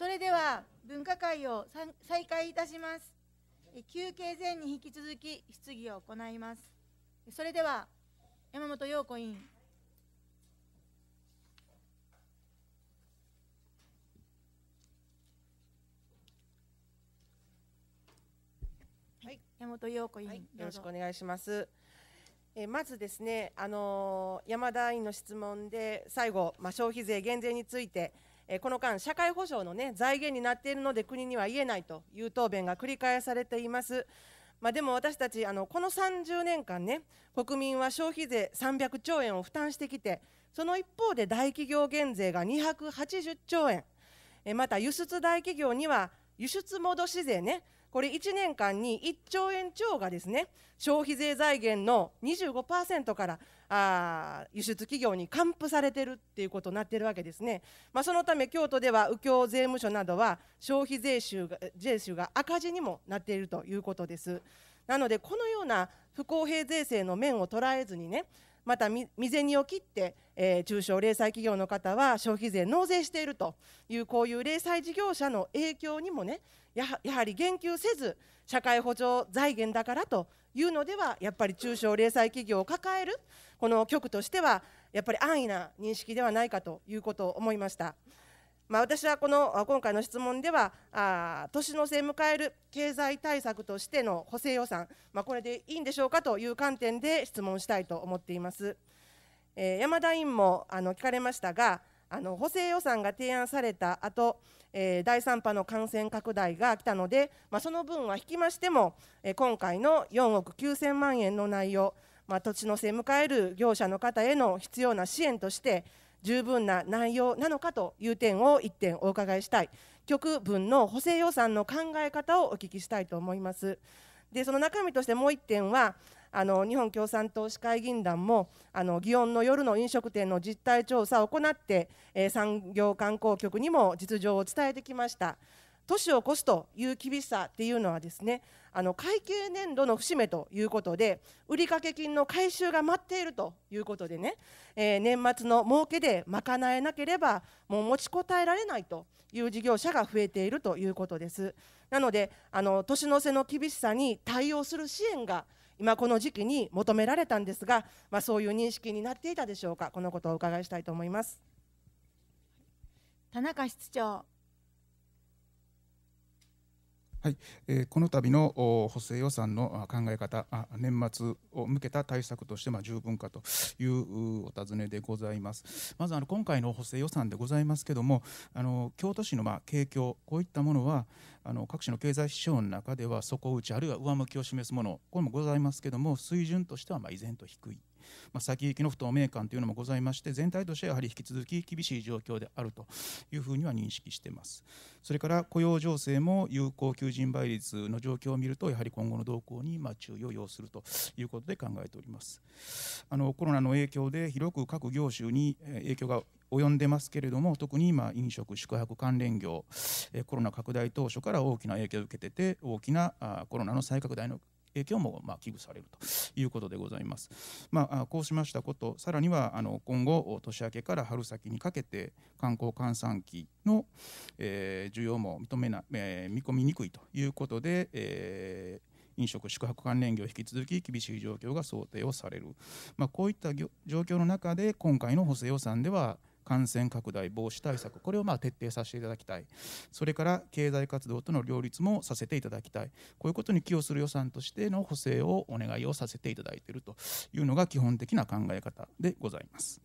それでは分科会を再開いたします。休憩前に引き続き質疑を行います。それでは山本陽子委員。はい、山本陽子委員、はい、よろしくお願いします。えまずですね、あのー、山田委員の質問で最後、まあ、消費税減税についてえこの間、社会保障の、ね、財源になっているので国には言えないという答弁が繰り返されています。まあ、でも私たちあの、この30年間ね、国民は消費税300兆円を負担してきて、その一方で大企業減税が280兆円、えまた輸出大企業には輸出戻し税ね、これ1年間に1兆円超がですね、消費税財源の25%からあ輸出企業に還付されてるっていうことになってるわけですね、まあ、そのため京都では右京税務署などは消費税収が税収が赤字にもなっているということですなのでこのような不公平税制の面を捉えずにねまた未然を切って、えー、中小零細企業の方は消費税納税しているというこういう零細事業者の影響にもねやはり言及せず社会保障財源だからというのではやっぱり中小零細企業を抱えるこの局としてはやっぱり安易な認識ではないかということを思いました。まあ、私はこの今回の質問ではあ年の瀬迎える経済対策としての補正予算、まあ、これでいいんでしょうかという観点で質問したいと思っています。えー、山田委員もあの聞かれましたがあの補正予算が提案された後えー、第3波の感染拡大が来たので、まあ、その分は引きましても、えー、今回の4億9000万円の内容、まあ、土地のせ迎える業者の方への必要な支援として十分な内容なのかという点を1点お伺いしたい局分の補正予算の考え方をお聞きしたいと思います。でその中身としてもう1点はあの日本共産党市会議員団もあの祇園の夜の飲食店の実態調査を行って、えー、産業観光局にも実情を伝えてきました。年を越すという厳しさっていうのはですねあの会計年度の節目ということで売掛金の回収が待っているということでね、えー、年末の儲けで賄えなければもう持ちこたえられないという事業者が増えているということですなのであの年の瀬の厳しさに対応する支援が今この時期に求められたんですが、まあ、そういう認識になっていたでしょうかこのことをお伺いしたいと思います田中室長はい、えー、この度の補正予算の考え方、年末を向けた対策として、まあ、十分かというお尋ねでございます。まずあの今回の補正予算でございますけども、あの京都市のまあ景況、こういったものはあの各種の経済指標の中では底打ちあるいは上向きを示すもの、これもございますけども、水準としてはまあ依然と低い。まあ、先行きの不透明感というのもございまして全体としてはやはり引き続き厳しい状況であるというふうには認識していますそれから雇用情勢も有効求人倍率の状況を見るとやはり今後の動向にま注意を要するということで考えておりますあのコロナの影響で広く各業種に影響が及んでますけれども特に今飲食宿泊関連業コロナ拡大当初から大きな影響を受けてて大きなコロナの再拡大の影響もま危惧されるということでございます。まあ、こうしましたこと、さらにはあの今後、年明けから春先にかけて観光閑散期の、えー、需要も認めな、えー、見込みにくいということで、えー飲食、宿泊関連業、引き続き厳しい状況が想定をされる、まあ、こういった状況の中で、今回の補正予算では、感染拡大防止対策これをま徹底させていただきたいそれから経済活動との両立もさせていただきたいこういうことに寄与する予算としての補正をお願いをさせていただいているというのが基本的な考え方でございます。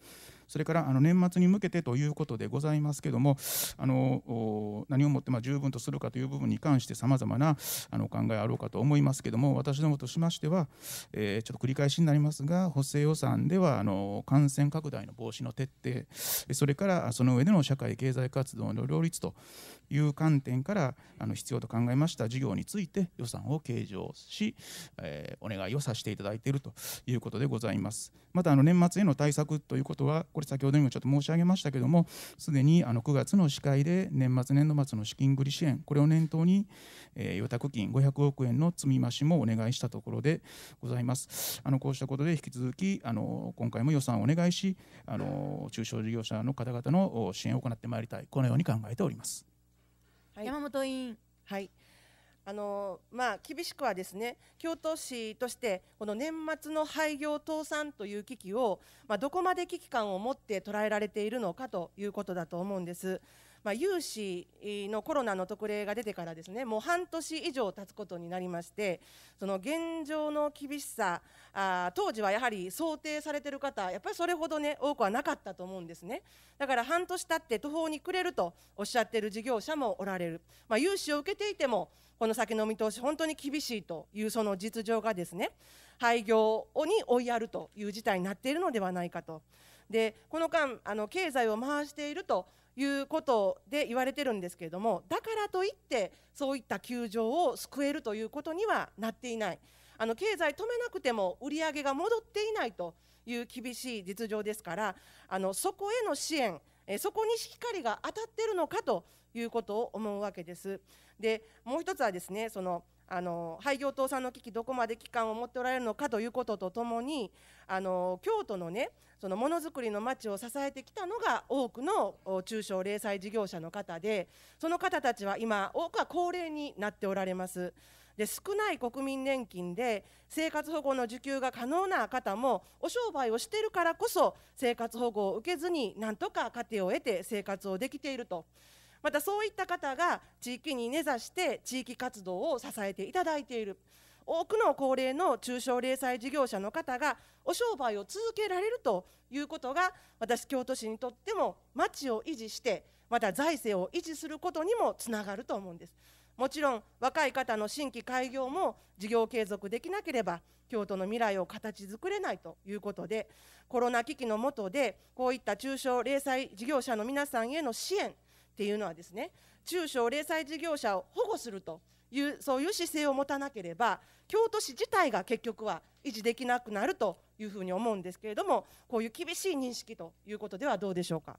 それからあの年末に向けてということでございますけどもあの何をもってま十分とするかという部分に関してさまざまなあの考えあろうかと思いますけども私どもとしましては、えー、ちょっと繰り返しになりますが補正予算ではあの感染拡大の防止の徹底それからその上での社会経済活動の両立という観点からあの必要と考えました事業について予算を計上し、えー、お願いをさせていただいているということでございます。またあの年末への対策ということはこれ先ほどにもちょっと申し上げましたけどもすでにあの9月の司会で年末年度末の資金繰り支援これを念頭に、えー、予託金500億円の積み増しもお願いしたところでございますあのこうしたことで引き続きあの今回も予算をお願いしあの中小事業者の方々の支援を行ってまいりたいこのように考えております、はい、山本委員はいあのまあ、厳しくはですね京都市としてこの年末の廃業倒産という危機を、まあ、どこまで危機感を持って捉えられているのかということだと思うんです。まあ、融資のコロナの特例が出てからですねもう半年以上経つことになりましてその現状の厳しさあ当時はやはり想定されている方やっぱりそれほどね多くはなかったと思うんですねだから半年経って途方に暮れるとおっしゃっている事業者もおられる、まあ、融資を受けていてもこの先の見通し、本当に厳しいというその実情がですね廃業に追いやるという事態になっているのではないかと。でこの間あの経済を回しているということで言われているんですけれどもだからといってそういった窮状を救えるということにはなっていないあの経済止めなくても売り上げが戻っていないという厳しい実情ですからあのそこへの支援そこに光が当たっているのかということを思うわけです。でもう一つはですねそのあの廃業倒産の危機どこまで期間を持っておられるのかということとともにあの京都のねそのものづくりの街を支えてきたのが多くの中小零細事業者の方でその方たちは今多くは高齢になっておられます。で少ない国民年金で生活保護の受給が可能な方もお商売をしているからこそ生活保護を受けずになんとか家庭を得て生活をできていると。またそういった方が地域に根ざして地域活動を支えていただいている多くの高齢の中小零細事業者の方がお商売を続けられるということが私京都市にとっても町を維持してまた財政を維持することにもつながると思うんですもちろん若い方の新規開業も事業継続できなければ京都の未来を形作れないということでコロナ危機の下でこういった中小零細事業者の皆さんへの支援っていうのはですね中小零細事業者を保護するというそういう姿勢を持たなければ京都市自体が結局は維持できなくなるというふうに思うんですけれどもこういう厳しい認識ということではどうでしょうか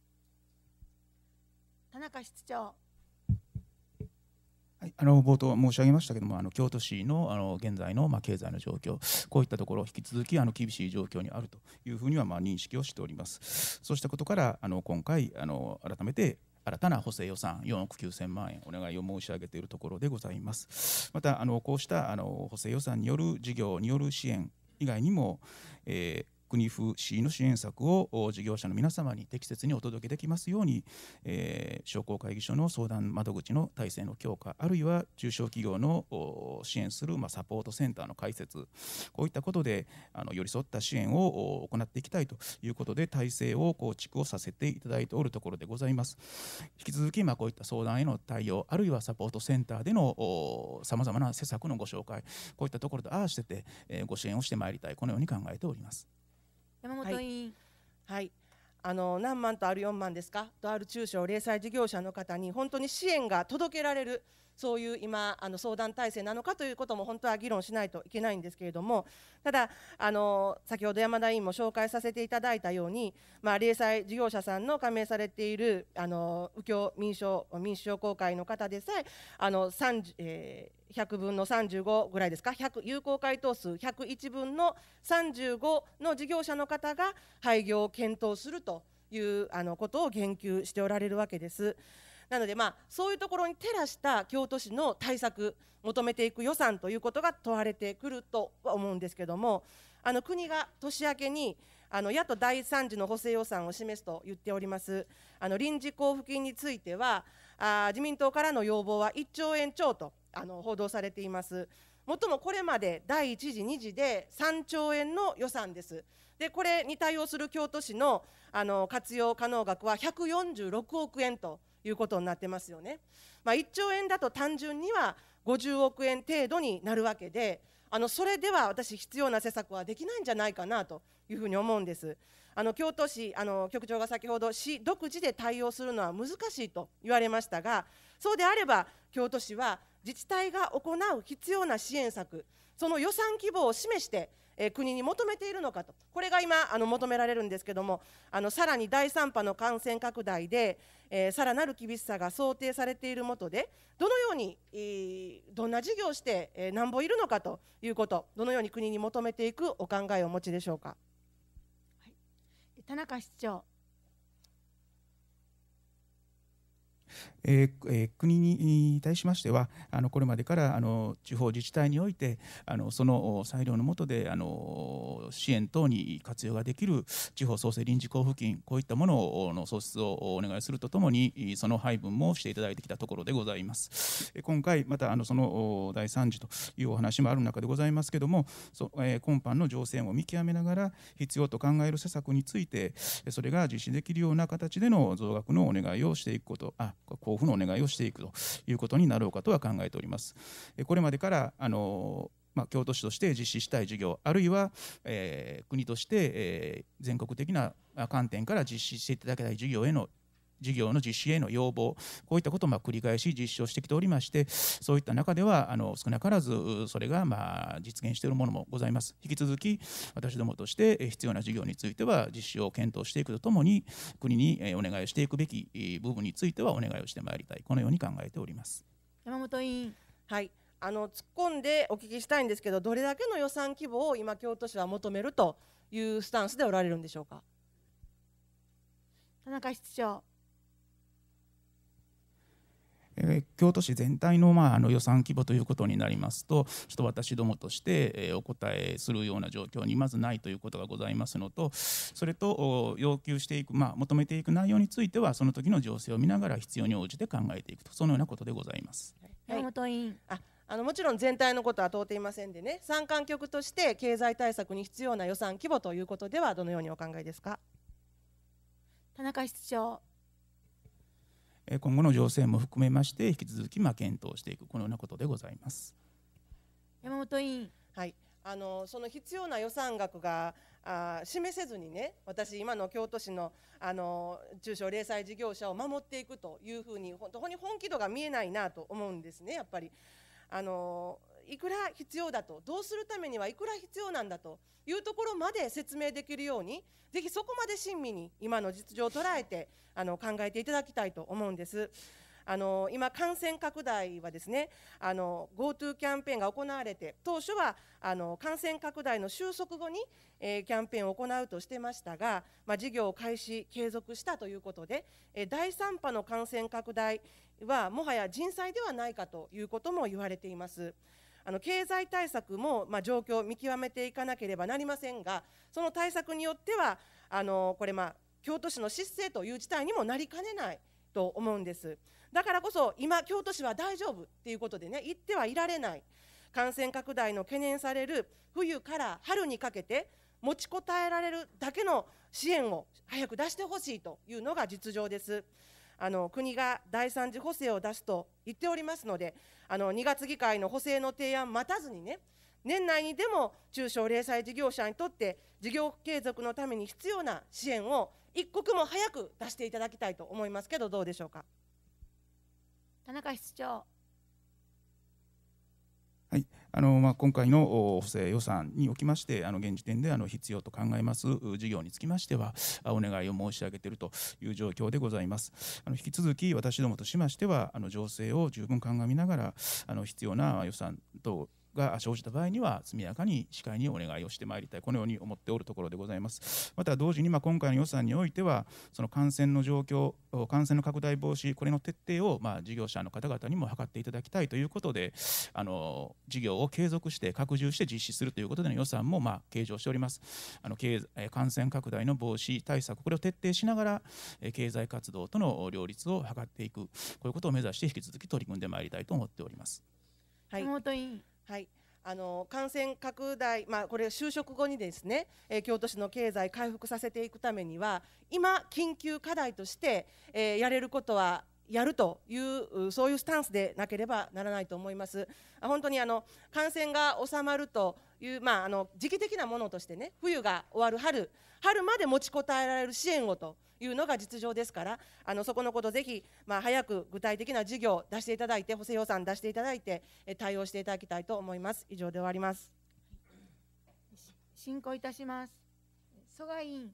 田中室長。はい、あの冒頭申し上げましたけどもあの京都市のあの現在のまあ経済の状況こういったところ引き続きあの厳しい状況にあるというふうにはまあ認識をしておりますそうしたことからあの今回あの改めて新たな補正予算4億9000万円お願いを申し上げているところでございます。またあのこうしたあの補正予算による事業による支援以外にも、えー国府市の支援策を事業者の皆様に適切にお届けできますように、えー、商工会議所の相談窓口の体制の強化あるいは中小企業の支援する、まあ、サポートセンターの開設こういったことであの寄り添った支援を行っていきたいということで体制を構築をさせていただいておるところでございます引き続き、まあ、こういった相談への対応あるいはサポートセンターでのさまざまな施策のご紹介こういったところでああしてて、えー、ご支援をしてまいりたいこのように考えております。山本委員、はい、はい、あの何万とある4万ですかとある中小零細事業者の方に本当に支援が届けられるそういう今あの相談体制なのかということも本当は議論しないといけないんですけれどもただあの先ほど山田委員も紹介させていただいたように、まあ、零細事業者さんの加盟されているあの右京民党・民主商工会の方でさえあの30、えー100分の35ぐらいですか100有効回答数101分の35の事業者の方が廃業を検討するというあのことを言及しておられるわけです。なので、まあ、そういうところに照らした京都市の対策求めていく予算ということが問われてくるとは思うんですけどもあの国が年明けにあの野党第3次の補正予算を示すと言っておりますあの臨時交付金についてはあ自民党からの要望は1兆円超とあの報道されています。もともこれまで第1次、2次で3兆円の予算です。で、これに対応する京都市のあの活用可能額は146億円ということになってますよね。まあ、1兆円だと単純には50億円程度になるわけであのそれでは私必要な施策はできないんじゃないかなというふうに思うんです。あの京都市あの局長が先ほど市独自で対応するのは難しいと言われましたがそうであれば京都市は自治体が行う必要な支援策その予算規模を示してえ国に求めているのかと、これが今、あの求められるんですけども、あのさらに第3波の感染拡大で、えさらなる厳しさが想定されているもとでどのように、えどんな事業をして、えなんぼいるのかということどのように国に求めていくお考えをお持ちでしょうか、はい、田中市長えー、国に対しましてはあのこれまでからあの地方自治体においてあのその裁量の下であの支援等に活用ができる地方創生臨時交付金こういったものの創出をお願いするとともにその配分もしていただいてきたところでございます。今回またあのその第3次というお話もある中でございますけどもそ、えー、今般の情勢を見極めながら必要と考える施策についてそれが実施できるような形での増額のお願いをしていくことあ交付のお願いをしていくということになろうかとは考えております。これまでからあのまあ、京都市として実施したい事業あるいは、えー、国として、えー、全国的な観点から実施していただきたい事業への事業の実施への要望こういったことをま繰り返し実証してきておりましてそういった中ではあの少なからずそれがま実現しているものもございます引き続き私どもとして必要な事業については実施を検討していくとともに国にお願いをしていくべき部分についてはお願いをしてまいりたいこのように考えております山本委員はいあの突っ込んでお聞きしたいんですけどどれだけの予算規模を今京都市は求めるというスタンスでおられるんでしょうか田中室長え京都市全体の,、まああの予算規模ということになりますとちょっと私どもとして、えお答えするような状況にまずないということがございますのとそれと要求していく、まあ、求めていく内容についてはその時の情勢を見ながら必要に応じて考えていくとそのようなことでございます。山本委員ああのもちろん全体のことは問うていませんでね参観局として経済対策に必要な予算規模ということではどのようにお考えですか田中室長今後の情勢も含めまして引き続きま検討していくこのようなことでございます山本委員はいあのその必要な予算額があ示せずにね私今の京都市のあの中小零細事業者を守っていくというふうに本当に本気度が見えないなと思うんですねやっぱりあのいくら必要だとどうするためにはいくら必要なんだというところまで説明できるようにぜひそこまで親身に今の実情を捉えてあの考えていただきたいと思うんです。あの今、感染拡大はですね GoTo キャンペーンが行われて当初はあの感染拡大の収束後に、えー、キャンペーンを行うとしてましたが、まあ、事業を開始、継続したということで、えー、第3波の感染拡大はもはや人災ではないかということも言われています。あの経済対策も、まあ、状況を見極めていかなければなりませんが、その対策によっては、あのこれ、まあ、京都市の失勢という事態にもなりかねないと思うんですだからこそ今京都市は大丈夫っていうことでね言ってはいられない感染拡大の懸念される冬から春にかけて持ちこたえられるだけの支援を早く出してほしいというのが実情です。あの国が第3次補正を出すと言っておりますので、あの2月議会の補正の提案待たずにね、年内にでも中小零細事業者にとって事業継続のために必要な支援を一刻も早く出していただきたいと思いますけど、どうでしょうか。田中室長。はい、あのまあ、今回の補正予算におきまして、あの現時点であの必要と考えます事業につきましては、お願いを申し上げているという状況でございます。あの引き続き、私どもとしましては、あの情勢を十分鑑みながら、あの必要な予算等が生じた場合には速やかに司会にお願いをしてまいりたいこのように思っておるところでございますまた同時にまあ今回の予算においてはその感染の状況感染の拡大防止これの徹底をま事業者の方々にも図っていただきたいということであの事業を継続して拡充して実施するということでの予算もま計上しておりますあの経済感染拡大の防止対策これを徹底しながら経済活動との両立を図っていくこういうことを目指して引き続き取り組んでまいりたいと思っております。はい、はい、あの感染拡大、まあ、これ、就職後にですね、えー、京都市の経済回復させていくためには、今、緊急課題として、えー、やれることはやるというそういうスタンスでなければならないと思います。あ本当にあの感染が収まるという、まあ、あの時期的なものとしてね冬が終わる春、春まで持ちこたえられる支援をというのが実情ですからあのそこのことぜひ、まあ、早く具体的な事業を出していただいて補正予算出していただいて対応していただきたいと思います以上で終わります進行いたします蘇我委員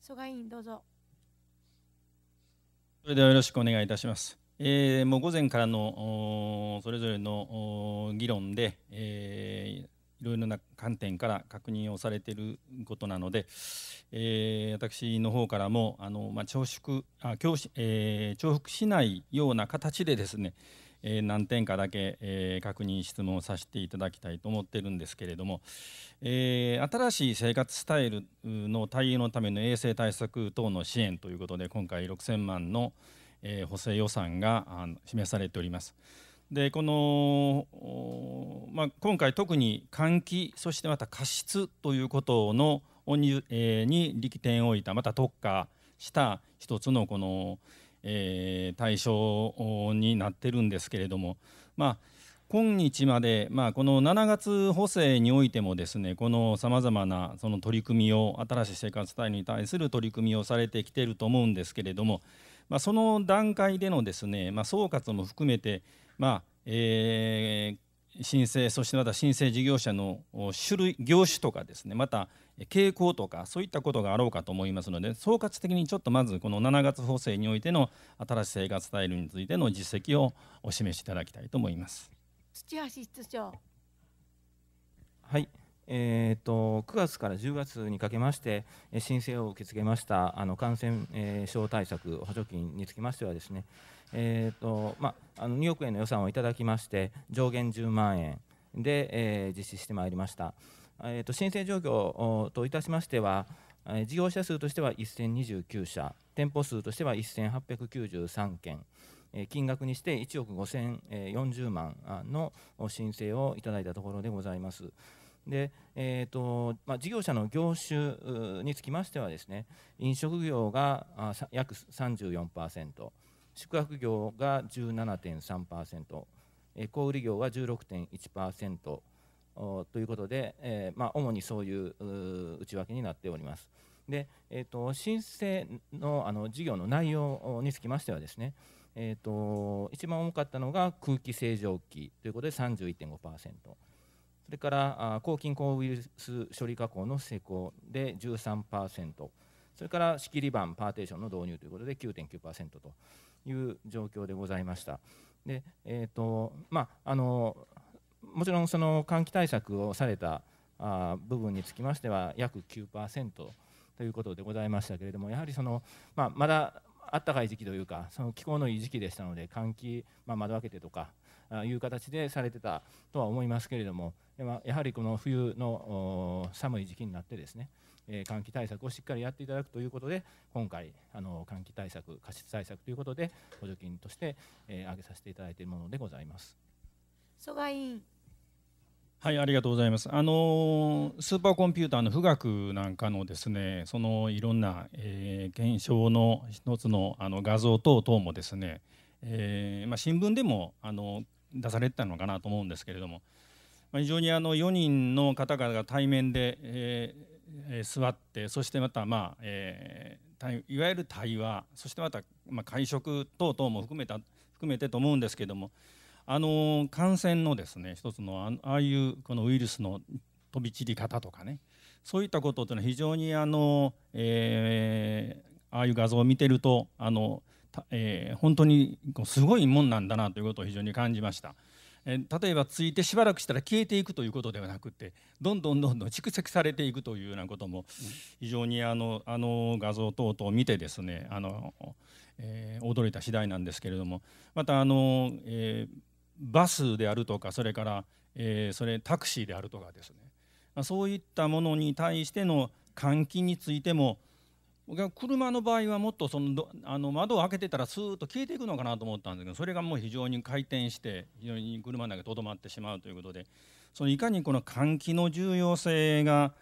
蘇我委員どうぞそれではよろしくお願いいたします。えー、もう午前からのそれぞれの議論で、えー、いろいろな観点から確認をされていることなので、えー、私の方からもあの、まあ、重複あ教えー、重複しないような形でですね、えー、何点かだけ、えー、確認質問させていただきたいと思ってるんですけれども、えー、新しい生活スタイルの対応のための衛生対策等の支援ということで今回6000万の、えー、補正予算が示されております。でこの、まあ、今回特に換気そしてまた過失ということのに,、えー、に力点を置いたまた特化した一つのこの、えー、対象になってるんですけれども、まあ、今日まで、まあ、この7月補正においてもですねこのさまざまなその取り組みを新しい生活スタイルに対する取り組みをされてきてると思うんですけれども、まあ、その段階でのですね、まあ、総括も含めて、まあえー、申請そしてまた申請事業者の種類業種とかですねまた傾向とかそういったことがあろうかと思いますので総括的にちょっとまずこの7月補正においての新しい生活スタイルについての実績をお示しいただきたいと思います。土橋室長はいえーと、9月から10月にかけまして申請を受け付けましたあの感染、症対策補助金につきましてはですね、えーとまあ、あの2億円の予算をいただきまして上限10万円で、えー、実施してまいりました。えーと、申請状況といたしましては、事業者数としては1029社、店舗数としては1893件、金額にして1億5040万の申請をいただいたところでございます。でえーとまあ、事業者の業種につきましてはですね飲食業が約34%宿泊業が17.3%小売業が16.1%、ということで、えー、まあ、主にそういう内訳になっております。で、えーと、申請のあの事業の内容につきましてはですね、えーと、一番重かったのが空気清浄機ということで31.5%それから抗菌抗ウイルス処理加工の施工で13%それから仕切り板パーテーションの導入ということで9.9%という状況でございました。でえーとまあ、あのもちろんその換気対策をされたあ部分につきましては約9%ということでございましたけれどもやはりその、まあ、まだたかい時期というかその気候のいい時期でしたので換気、まあ、窓開けてとかあいう形でされてたとは思いますけれどもやはりこの冬の寒い時期になってですね、え換気対策をしっかりやっていただくということで今回あの換気対策過湿対策ということで補助金として、えげさせていただいているものでございます。我はい、ありがとうございます。あのスーパーコンピューターの富岳なんかのですね、そのいろんな、えー、現象の一つのあの画像等々もですね、えー、まあ、新聞でもあの出されてたのかなと思うんですけれども、非常にあの4人の方々が対面で、えー、座って、そしてまたまあ、えいわゆる対話、そしてまた、会食等々も含めた含めてと思うんですけども。あの感染のですね一つのああいうこのウイルスの飛び散り方とかねそういったことというのは非常にあの、えー、ああいう画像を見てるとあの、えー、本当にすごいもんなんだなということを非常に感じました。え例えばついてしばらくしたら消えていくということではなくてどんどんどんどん蓄積されていくというようなことも非常にあのあの画像等々を見てですねあの、えー、驚いた次第なんですけれどもまたあの、えーバスであるとかそれから、えー、それタクシーであるとかですね、まそういったものに対しての換気についても車の場合はもっとそのあの窓を開けてたらスーッと消えていくのかなと思ったんですけどそれがもう非常に回転して非常に車の中にとどまってしまうということでそのいかにこの換気の重要性が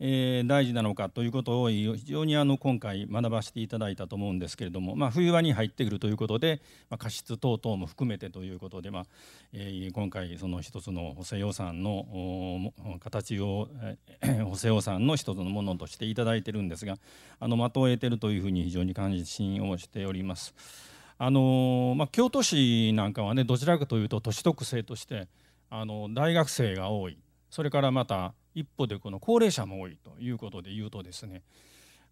え大事なのかということを非常にあの今回学ばせていただいたと思うんですけれども、まあ、冬場に入ってくるということで、まあ、過失等々も含めてということで、まあえー、今回その一つの補正予算の形を、えー、補正予算の一つのものとしていただいてるんですがあの的を得てるというふうに非常に関心をしております。あのまあ、京都市なんかはねどちらかというと都市特性としてあの大学生が多いそれからまた一方でこの高齢者も多いということで言うとですね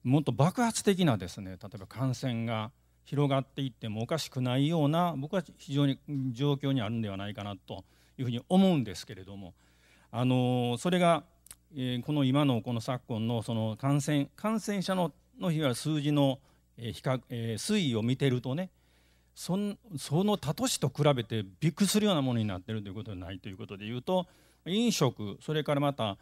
もっと爆発的なですね例えば感染が広がっていってもおかしくないような僕は非常に状況にあるんではないかなというふうに思うんですけれどもあのそれが、えこの今のこの昨今のその感染感染者ののいわゆる数字の、え比較え推移を見てるとねその他都市と比べてびっくりするようなものになってるということはないということでいうと飲食それからまた、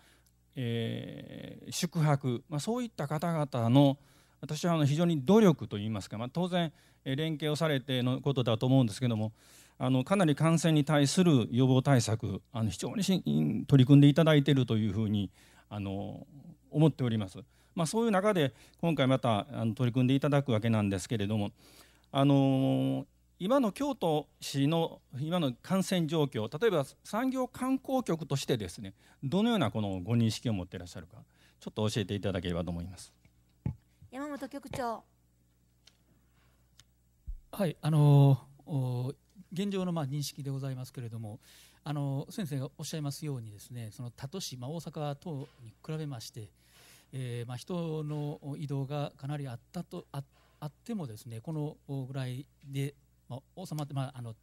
えー、宿泊、まあ、そういった方々の私はあの非常に努力といいますか、まあ、当然連携をされてのことだと思うんですけどもあのかなり感染に対する予防対策あの非常に取り組んでいただいているというふうにあの思っております。まあ、そういう中で今回またあの取り組んでいただくわけなんですけれどもあの今の京都市の今の感染状況例えば産業観光局としてですねどのようなこのご認識を持っていらっしゃるかちょっと教えていただければと思います山本局長はいあの現状のまあ認識でございますけれどもあの先生がおっしゃいますようにですねその他都市、まあ、大阪等に比べまして、えー、まあ人の移動がかなりあったとああってもですねこのぐらいで収まって、まあ、あの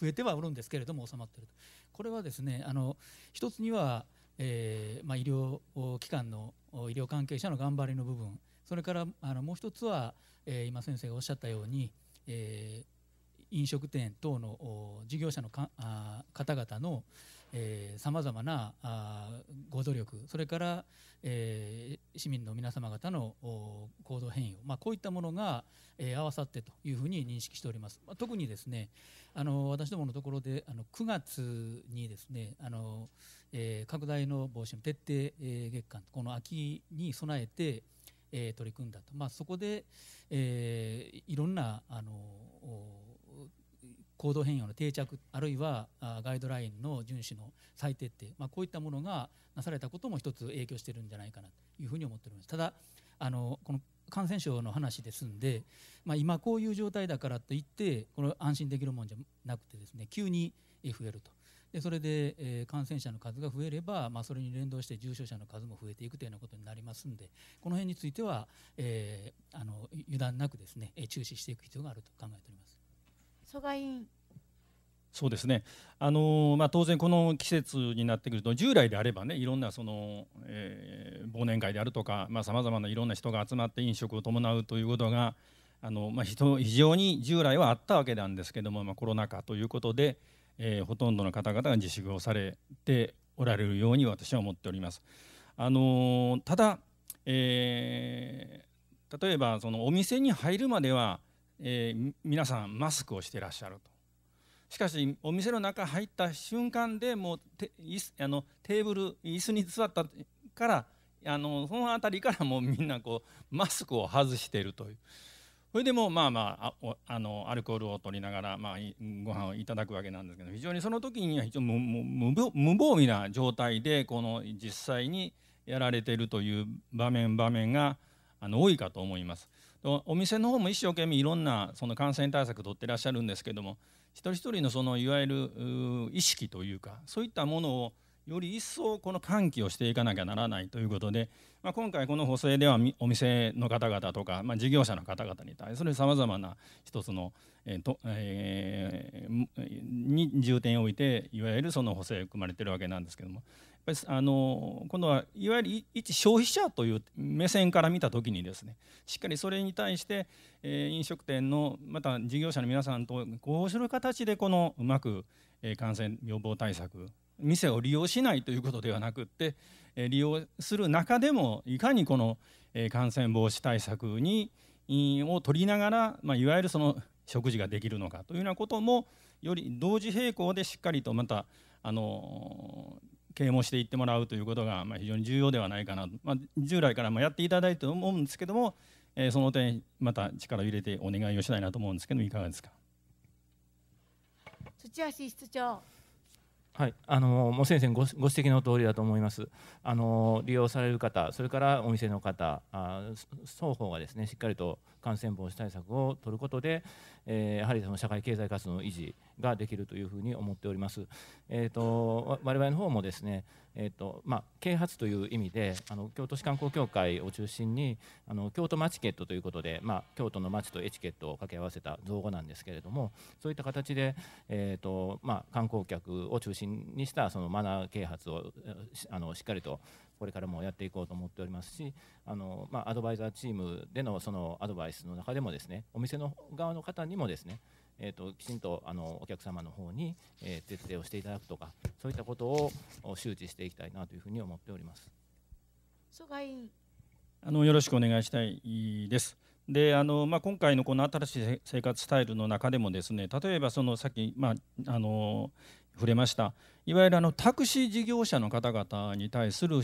増えてはおるんですけれども収まっているとこれはですねあの一つには、えーまあ、医療機関の医療関係者の頑張りの部分それからあのもう一つは、えー、今先生がおっしゃったように、えー飲食店等の事業者のかあ方々のさまざまなあご努力それから、えー、市民の皆様方の行動変容、まあ、こういったものが、えー、合わさってというふうに認識しております、まあ、特にですねあの私どものところであの9月にですねあの、えー、拡大の防止の徹底、えー、月間この秋に備えてえー、取り組んだと、まあ、そこで、えー、いろんなあの行動変容の定着あるいはガイドラインの遵守の再徹底、まあ、こういったものがなされたことも一つ影響してるんじゃないかなというふうに思っております。ただあのこの感染症の話ですんで、まあ、今こういう状態だからといってこの安心できるもんじゃなくてですね急に増えるとでそれで、え感染者の数が増えれば、まあ、それに連動して重症者の数も増えていくというようなことになりますんでこの辺については、えー、あの油断なくですね注視していく必要があると考えております。蘇我そうですね、あのまあ、当然この季節になってくると従来であればねいろんなその、えー、忘年会であるとかさまざ、まないろんな人が集まって飲食を伴うということがあの、まあ、人非常に従来はあったわけなんですけども、まあ、コロナ禍ということで、えー、ほとんどの方々が自粛をされておられるように私は思っております。あのただ、えー、例えばそのお店に入るまではえー、皆さんマスクをしてらっしゃるとしかしお店の中入った瞬間でもうテあのテーブル椅子に座ったからあのその辺りからもうみんなこうマスクを外しているというそれでもまあまああのアルコールを取りながら、まあ、ご飯をいただくわけなんですけど非常にその時には非常無防備な状態でこの実際にやられているという場面場面があの多いかと思います。お店の方も一生懸命いろんなその感染対策を取ってらっしゃるんですけども一人一人のそのいわゆる意識というかそういったものをより一層この喚起をしていかなきゃならないということで、まあ、今回この補正ではお店の方々とか、まあ、事業者の方々に対するさまざまな一つの、えーとえー、に重点を置いていわゆるその補正組まれてるわけなんですけどもぱりあの今度はいわゆる一消費者という目線から見た時にですねしっかりそれに対して、え飲食店のまた事業者の皆さんとこうする形でこのうまく、え感染予防対策店を利用しないということではなくって、え利用する中でもいかにこの、え感染防止対策にを取りながら、まあ、いわゆるその食事ができるのかというようなこともより同時並行でしっかりとまたあの啓蒙していってもらうということが、まあ、非常に重要ではないかなと、まあ、従来からもやっていただいてと思うんですけども、えー、その点また力を入れてお願いをしたいなと思うんですけどいかがですか土橋室長はい、あのもう先生ご指摘の通りだと思います。あの利用される方、それからお店の方、あ双方がですねしっかりと感染防止対策を取ることで、えー、やはりその社会経済活動の維持ができるというふうに思っております。えっ、ー、と我々の方もですね、えーとまあ、啓発という意味であの京都市観光協会を中心にあの京都マチケットということで、まあ、京都の街とエチケットを掛け合わせた造語なんですけれどもそういった形で、えーとまあ、観光客を中心にしたそのマナー啓発をあのしっかりとこれからもやっていこうと思っておりますしあの、まあ、アドバイザーチームでのそのアドバイスの中でもですねお店の側の方にもですねえーと、きちんとあのお客様の方に、えー、徹底をしていただくとかそういったことを周知していきたいなというふうに思っております。蘇我委員あのよろしくお願いしたいです。であのまあ、今回のこの新しい生活スタイルの中でもですね例えばそのさっき、まあ、あの触れましたいわゆるあのタクシー事業者の方々に対する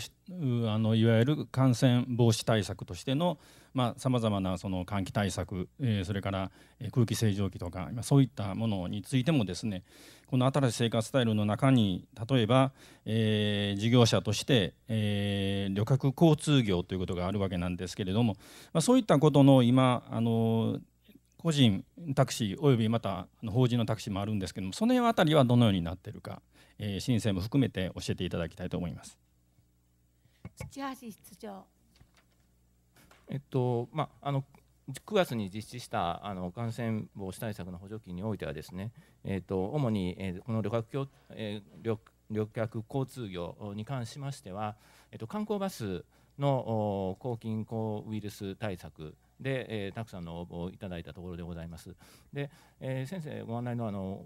あのいわゆる感染防止対策としてのさまざ、まなその換気対策、えー、それから空気清浄機とかそういったものについてもですねこの新しい生活スタイルの中に例えば、えー、事業者として、えー、旅客交通業ということがあるわけなんですけれども、まあ、そういったことの今あのー個人タクシーおよびまた法人のタクシーもあるんですけどもその辺あたりはどのようになっているか、えー、申請も含めて教えていただきたいと思います。土橋室長えっとまあ、あの9月に実施したあの感染防止対策の補助金においてはですね、えっと主に、えー、この旅客えー、旅客交通業に関しましては、えっと観光バスの抗菌抗ウイルス対策で、えー、たくさんの応募をいただいたところでございます。で、えー、先生ご案内のあの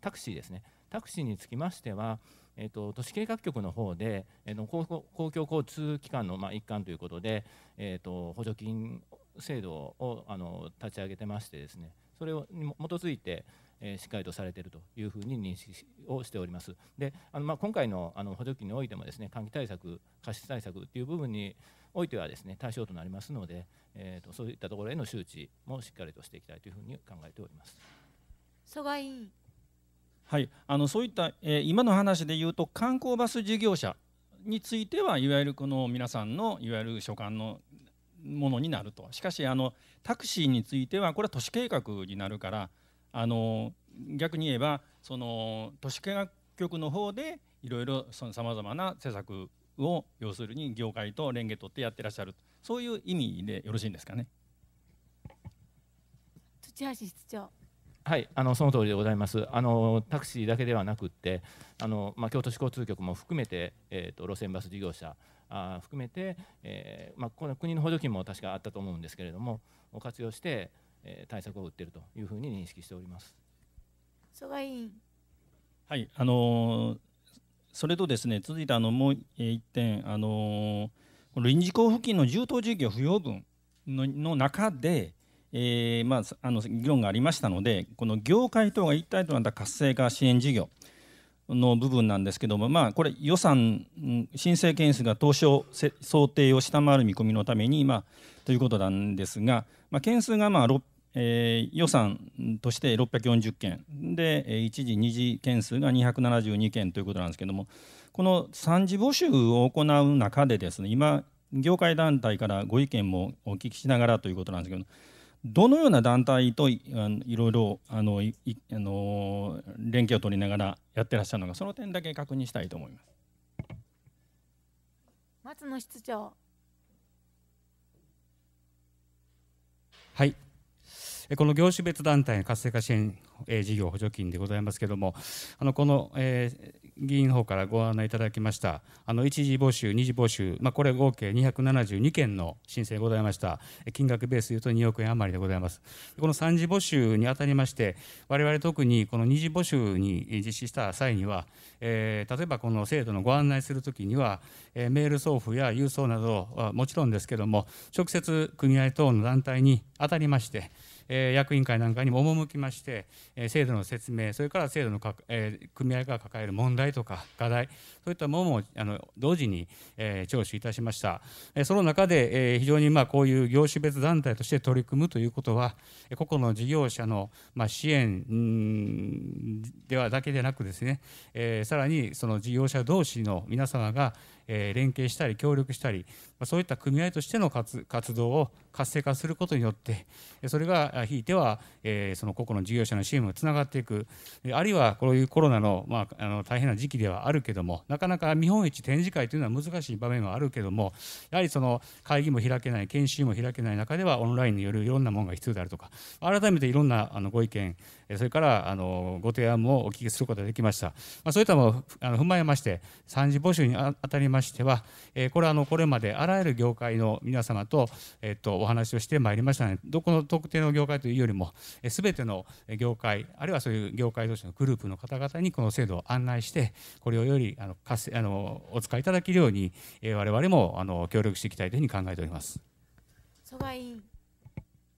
タクシーですね、タクシーにつきましては、えーと、都市計画局の方で、えーと、と公共交通機関の、まあ、一環ということで、えーと、と補助金制度をあの立ち上げてましてですね、それをに基づいて、えー、しっかりとされているというふうに認識をしております。であのまあ、今回のあの補助金においてもですね換気対策、過失対策という部分においてはですね対象となりますので、えーと、そういったところへの周知もしっかりとしていきたいというふうに考えております。蘇我委員はい、あのそういった、えー、今の話でいうと観光バス事業者についてはいわゆるこの皆さんのいわゆる所管のものになるとしかしあのタクシーについてはこれは都市計画になるからあの逆に言えばその都市計画局の方でいろいろさまざまな施策を要するに業界と連携とってやってらっしゃるそういう意味でよろしいんですかね。土橋室長はい、あのその通りでございます。あのタクシーだけではなくて、あのまあ、京都市交通局も含めて、えーと、と路線バス事業者あ含めて、えー、まあ、この国の補助金も確かあったと思うんですけれども、を活用して、えー、対策を打っているというふうに認識しております。蘇我委員。はい、あのーそれとですね続いてあのもう1点、あのー、臨時交付金の充当事業不要分の中で、えー、まあ、あの議論がありましたのでこの業界等が一体となった活性化支援事業の部分なんですけども、まあ、これ予算申請件数が当初想定を下回る見込みのために、まあ、ということなんですが、まあ、件数がまあ600えー、予算として640件で1次2次件数が272件ということなんですけどもこの3次募集を行う中でですね今業界団体からご意見もお聞きしながらということなんですけどどのような団体といろいろあのいあの連携を取りながらやってらっしゃるのかその点だけ確認したいと思います。松野室長はいこの業種別団体の活性化支援事業補助金でございますけれども、あのこの、えー、議員の方からご案内いただきました、あの一次募集、二次募集、まあ、これ合計272件の申請ございました、金額ベースでいうと2億円余りでございます。この三次募集にあたりまして、我々特にこの二次募集に実施した際には、えー、例えばこの制度のご案内するときには、メール送付や郵送などはもちろんですけれども、直接組合等の団体に当たりまして、え役員会なんかにも赴きまして、え制度の説明それから制度のか、え組合が抱える問題とか課題そういったものもあの同時に、え聴取いたしました、えその中で、え非常にまこういう業種別団体として取り組むということは個々の事業者のま支援ではだけでなくですね、えさらにその事業者同士の皆様がえ連携したり協力したり、まそういった組合としての活動を活性化することによってそれがひいては、えその個々の事業者の支援もつながっていくあるいはこういうコロナの,、まあ、あの大変な時期ではあるけどもなかなか見本市展示会というのは難しい場面はあるけどもやはりその会議も開けない研修も開けない中ではオンラインによるいろんなものが必要であるとか改めていろんなあのご意見それからあのご提案もお聞きすることができました、まそういったものをあの踏まえまして3次募集にあたりましては、えこれはあのこれまであらゆる業界の皆様と,、えー、とお話をしてまいりましたのでどこの特定の業界というよりも、えー、全ての業界あるいはそういう業界同士のグループの方々にこの制度を案内してこれをよりあの活あのお使いいただけるように、え我々もあの協力していきたいというふうに考えております。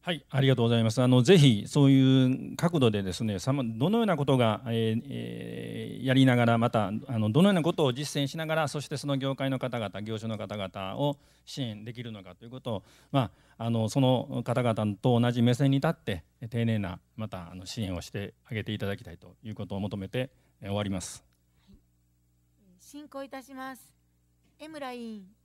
はい、ありがとうございます。あのぜひそういう角度でですね、さまどのようなことが、えーやりながらまたあのどのようなことを実践しながら、そしてその業界の方々、業種の方々を支援できるのかということを、まああのその方々と同じ目線に立って丁寧なまたあの支援をしてあげていただきたいということを求めて、え終わります。進行いたします。江村委員。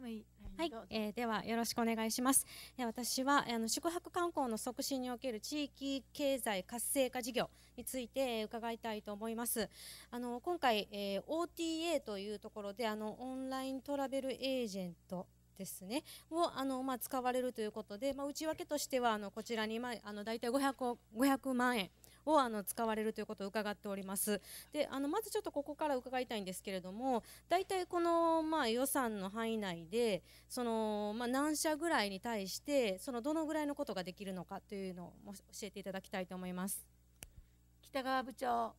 今いいはい、えー、ではよろしくお願いします。え私はあの宿泊観光の促進における地域経済活性化事業について、伺いたいと思います。あの今回、えー、OTA というところであのオンライントラベルエージェントですね、をあの、まあ、使われるということで、まあ、内訳としてはあのこちらに、まあ、あの大体 500, 500万円をあの使われるということを伺っております。であのまずちょっとここから伺いたいんですけれども大体この、まあ、予算の範囲内でその、まあ、何社ぐらいに対してそのどのぐらいのことができるのかというのを教えていただきたいと思います。北川部長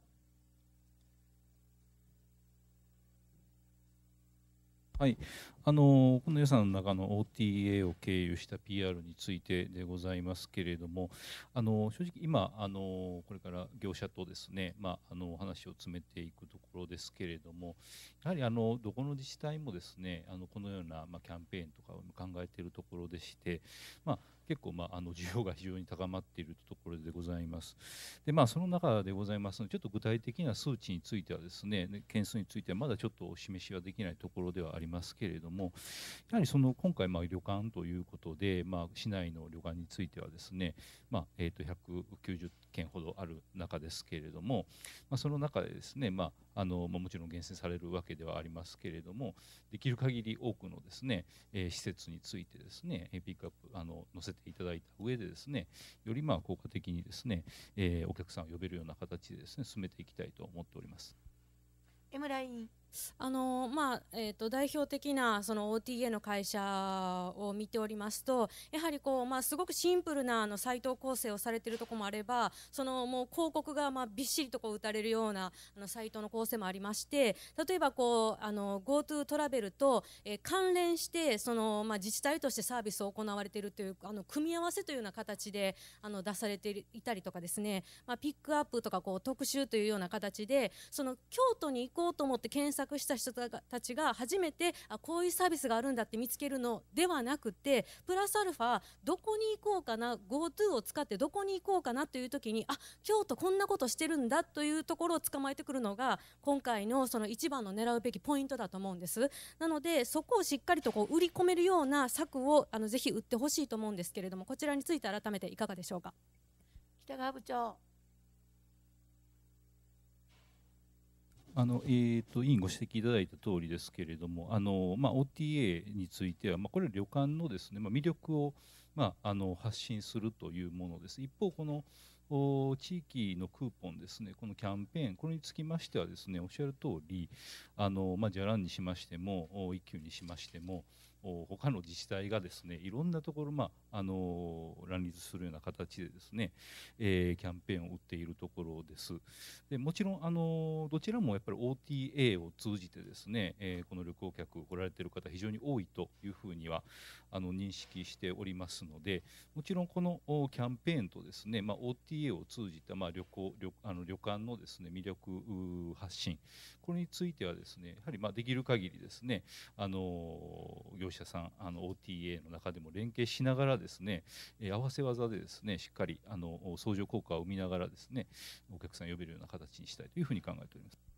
はい、あのこの予算の中の OTA を経由した PR についてでございますけれども、あの正直今あの、これから業者とですね、まあ、あの話を詰めていくところですけれども、やはりあのどこの自治体もですねあのこのような、まあ、キャンペーンとかを考えているところでして、まあ結構、まあ、あの需要が非常に高まっているところでございます。で、まあ、その中でございますので、ちょっと具体的な数値についてはですね、件数についてはまだちょっとお示しはできないところではありますけれども、やはりその今回、まあ、旅館ということで、まあ、市内の旅館についてはですね、まあえー、と190件ほどある中ですけれども、まあ、その中でですね、まあ、あのもちろん厳選されるわけではありますけれども、できる限り多くのですね、えー、施設についてですね、ピックアップ、あの載せせていただいた上でですねよりまあ効果的にですね、えー、お客さんを呼べるような形でですね進めていきたいと思っております。エムラインあのまあえーと、と代表的なその OTA の会社を見ておりますとやはりこう、まあ、すごくシンプルなあのサイト構成をされているところもあればそのもう広告が、まあ、びっしりとこう打たれるようなあのサイトの構成もありまして例えば GoTo トラベルと、えー、関連してその、まあ、自治体としてサービスを行われているというあの組み合わせというような形であの出されていたりとかですね、まあ、ピックアップとかこう特集というような形でその京都に行こうと思って検索作した人たちが初めてあこういうサービスがあるんだって見つけるのではなくてプラスアルファどこに行こうかな GoTo を使ってどこに行こうかなという時にあ京都こんなことしてるんだというところを捕まえてくるのが今回のその一番の狙うべきポイントだと思うんですなのでそこをしっかりとこう売り込めるような策をあのぜひ売ってほしいと思うんですけれどもこちらについて改めていかがでしょうか北川部長あのえーと、委員ご指摘いただいた通りですけれども、あのまあ、OTA については、まあ、これ、旅館のですね、まあ、魅力を、まあ、あの発信するというものです。一方この地域のクーポンですね、このキャンペーン、これにつきましてはですね、おっしゃる通り、あのまあ、ジャラにしましても、一休にしましても、他の自治体がですねいろんなところ、まあ、あの乱立するような形でですね、えー、キャンペーンを打っているところですでもちろんあのどちらもやっぱり OTA を通じてですね、えー、この旅行客来られている方非常に多いというふうにはあの認識しておりますのでもちろんこのキャンペーンとですね、まあ、OTA を通じたまあ旅行旅あの旅館のですね魅力発信これについてはですねやはりまあできる限りですねあの業者さんあの OTA の中でも連携しながらですね合わせ技でですねしっかりあの相乗効果を生みながらですねお客さん呼べるような形にしたいというふうに考えております。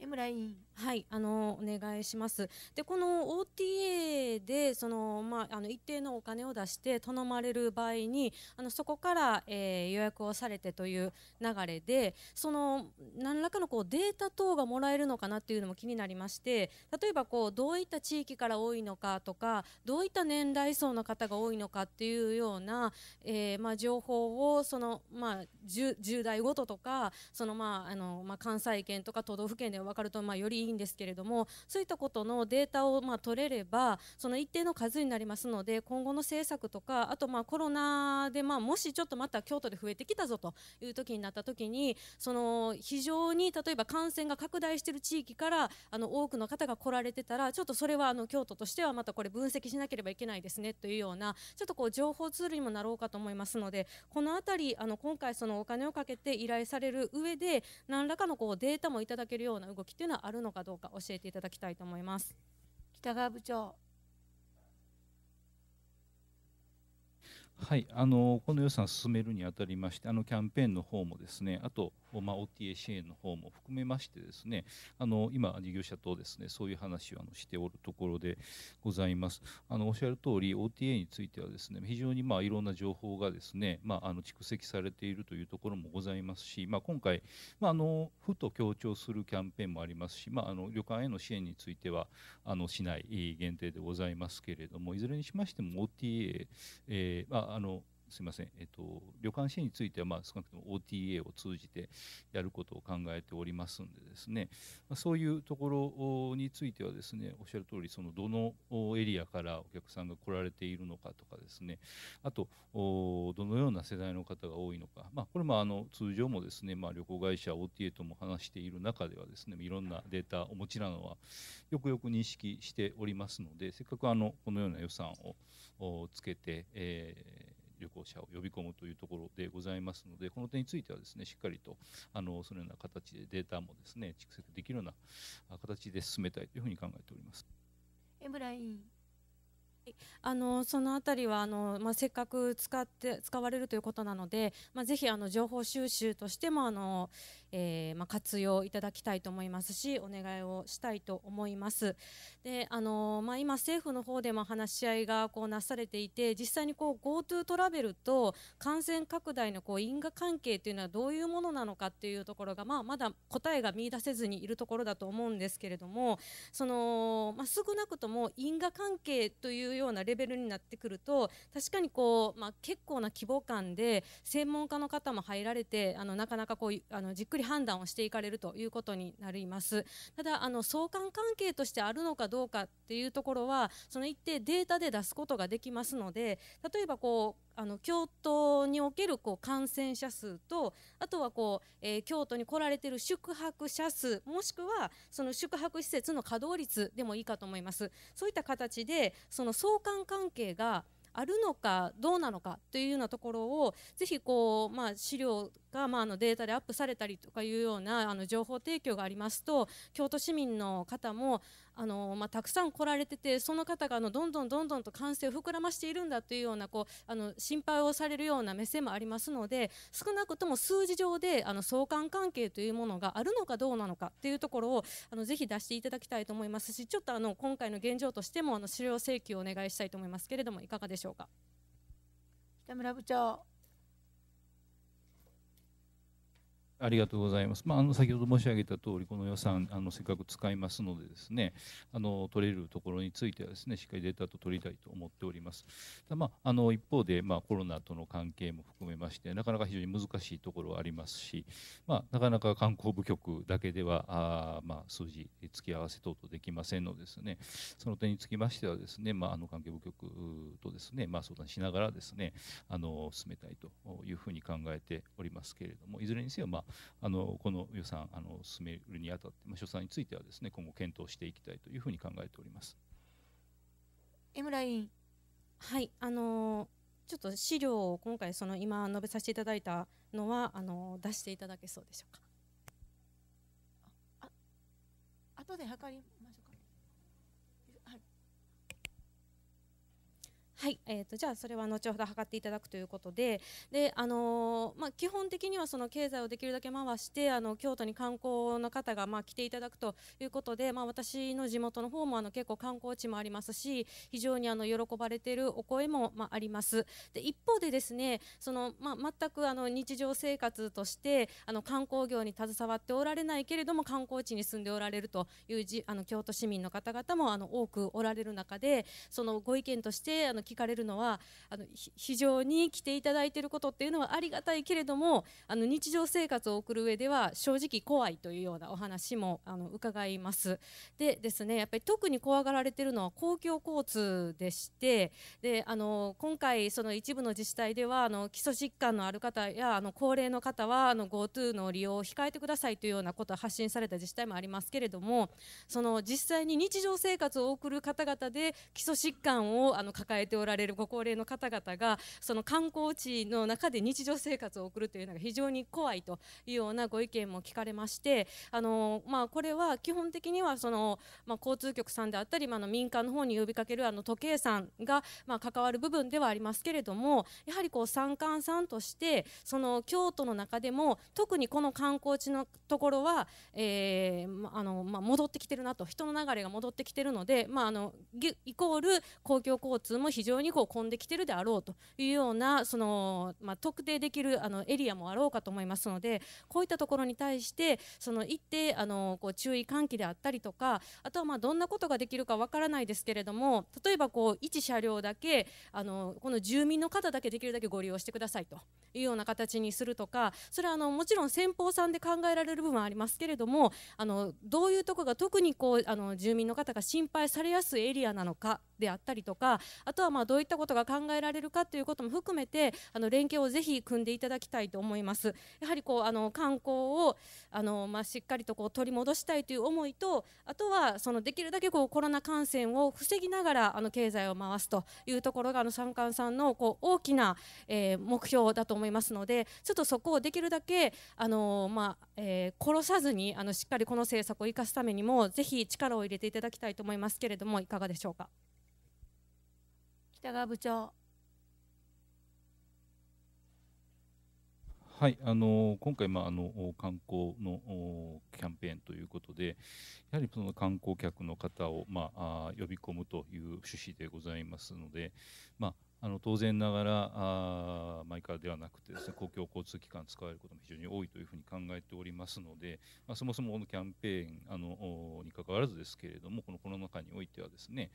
エムラインはいあのお願いしますでこの OTA でそのまああの一定のお金を出して頼まれる場合にあのそこから、えー、予約をされてという流れでその何らかのこうデータ等がもらえるのかなっていうのも気になりまして例えばこうどういった地域から多いのかとかどういった年代層の方が多いのかっていうような、えー、まあ情報をそのまあ 10, 代ごととかそのまああのまあ関西圏とか都道府県で分かるとまあよりいいんですけれどもそういったことのデータをまあ取れればその一定の数になりますので今後の政策とかあとまあコロナでまあもしちょっとまた京都で増えてきたぞという時になった時にその非常に例えば感染が拡大している地域からあの多くの方が来られてたらちょっとそれはあの京都としてはまたこれ分析しなければいけないですねというようなちょっとこう情報ツールにもなろうかと思いますのでこの辺りあの今回そのお金をかけて依頼される上で何らかのこうデータもいただけるような動きというのはあるのかどうか教えていただきたいと思います北川部長はいあのこの予算進めるにあたりましてあのキャンペーンの方もですねあとまあ、OTA 支援の方も含めましてですねあの今事業者とですねそういう話をあのしておるところでございますあのおっしゃる通り OTA についてはですね非常にまあいろんな情報がですね、まあ、あの蓄積されているというところもございますし、まあ、今回、まあ、あのふと強調するキャンペーンもありますし、まあ、あの旅館への支援についてはあの市内限定でございますけれどもいずれにしましても OTA、えーまあ、あのすみません、えっと、旅館支援については、まあ、少なくとも OTA を通じてやることを考えておりますんでですね、まあ、そういうところについてはですね、おっしゃる通り、そのどのエリアからお客さんが来られているのかとかですね、あと、どのような世代の方が多いのか、まあ、これもあの通常もですね、まあ、旅行会社 OTA とも話している中ではですね、いろんなデータをお持ちなのは、よくよく認識しておりますので、せっかくあのこのような予算をつけて、えー旅行者を呼び込むというところでございますので、この点についてはですね、しっかりと、あの、そのような形でデータもですね、蓄積できるような形で進めたいというふうに考えております。エブラインあのそのあたりはあの、まあ、せっかく使って使われるということなので、まあ、ぜひあの情報収集としてもあの、えー、まあ、活用いただきたいと思いますしお願いをしたいと思います。であのまあ、今、政府の方でも話し合いがこうなされていて実際に GoTo トラベルと感染拡大のこう因果関係というのはどういうものなのかというところが、まあ、まだ答えが見いだせずにいるところだと思うんですけれどもその、まあ、少なくとも因果関係というようなレベルになってくると確かにこう、まあ、結構な規模感で専門家の方も入られてあのなかなかこうあのじっくり判断をしていかれるということになりますただあの相関関係としてあるのかどうかっていうところはその一定データで出すことができますので例えばこうあの京都におけるこう感染者数とあとはこう、えー、京都に来られている宿泊者数もしくはその宿泊施設の稼働率でもいいかと思いますそういった形でその相関関係があるのかどうなのかというようなところをぜひこう、まあ、資料が、まあ、あのデータでアップされたりとかいうようなあの情報提供がありますと京都市民の方もあの、まあ、たくさん来られててその方があのどんどんどんどんと感染を膨らましているんだというようなこうあの心配をされるような目線もありますので少なくとも数字上であの相関関係というものがあるのかどうなのかというところをあのぜひ出していただきたいと思いますしちょっとあの今回の現状としてもあの資料請求をお願いしたいと思いますけれどもいかがでしょうか。北村部長ありがとうございます。まあ、あの先ほど申し上げた通り、この予算、あのせっかく使いますのでですね、あの取れるところについてはですね、しっかりデータと取りたいと思っております。たまあ、あの一方で、まあ、コロナとの関係も含めまして、なかなか非常に難しいところはありますし、まあ、なかなか観光部局だけでは、あまあ、数字、付き合わせ等々できませんのですね、その点につきましてはですね、まあ、あの関係部局とですね、まあ、相談しながらですね、あの進めたいというふうに考えておりますけれども、いずれにせよ、まああのこの予算あの進めるにあたって、まあ、所産についてはですね今後検討していきたいというふうに考えております。江村委員はいあのちょっと資料を今回その今述べさせていただいたのはあの出していただけそうでしょうか。あ後で測りはい、えーと、じゃあそれは後ほど測っていただくということでで、あのー、まあ、基本的にはその経済をできるだけ回してあの京都に観光の方がまあ来ていただくということで、まあ、私の地元の方もあの結構観光地もありますし非常にあの喜ばれているお声もまありますで一方でですねその、まあ、全くあの日常生活としてあの観光業に携わっておられないけれども観光地に住んでおられるというじあの京都市民の方々もあの多くおられる中でそのご意見としてあの聞聞かれるのはあの非常に来ていただいていることっていうのはありがたいけれどもあの日常生活を送る上では正直怖いというようなお話もあの伺います。でですねやっぱり特に怖がられているのは公共交通でしてであの今回その一部の自治体ではあの基礎疾患のある方やあの高齢の方はあの GoTo の利用を控えてくださいというようなことを発信された自治体もありますけれどもその実際に日常生活を送る方々で基礎疾患をあの抱えておおられるご高齢の方々がその観光地の中で日常生活を送るというのが非常に怖いというようなご意見も聞かれましてあの、まあ、これは基本的にはその、まあ、交通局さんであったり、まあ、の民間の方に呼びかけるあの時計さんが、まあ、関わる部分ではありますけれどもやはりこう三冠さんとしてその京都の中でも特にこの観光地のところは、えーあのまあ、戻ってきてるなと人の流れが戻ってきてるので、まあ、あのイコール公共交通も非非常にこう混んできてるであろうというようなその、まあ、特定できるあのエリアもあろうかと思いますのでこういったところに対してその一定あのこう注意喚起であったりとかあとはまあどんなことができるかわからないですけれども例えばこう一車両だけあのこの住民の方だけできるだけご利用してくださいというような形にするとかそれはあのもちろん先方さんで考えられる部分はありますけれどもあのどういうとこが特にこうあの住民の方が心配されやすいエリアなのかであったりとかあとはまあどういったことが考えられるかということも含めてあの連携をぜひ組んでいただきたいと思いますやはりこうあの観光をあの、まあ、しっかりとこう取り戻したいという思いとあとはそのできるだけこうコロナ感染を防ぎながらあの経済を回すというところがあの三冠さんのこう大きな、えー、目標だと思いますのでちょっとそこをできるだけあの、まあえー、殺さずにあのしっかりこの政策を生かすためにもぜひ力を入れていただきたいと思いますけれどもいかがでしょうか。北川部長。はい、あの今回、まあ、あの観光のキャンペーンということで、やはりその観光客の方を、まあ、呼び込むという趣旨でございますので、まあの当然ながらあマイカーではなくてです、ね、公共交通機関使われることも非常に多いというふうに考えておりますので、まあ、そもそもこのキャンペーンあのに関わらずですけれどもこのコロナ禍においてはですね、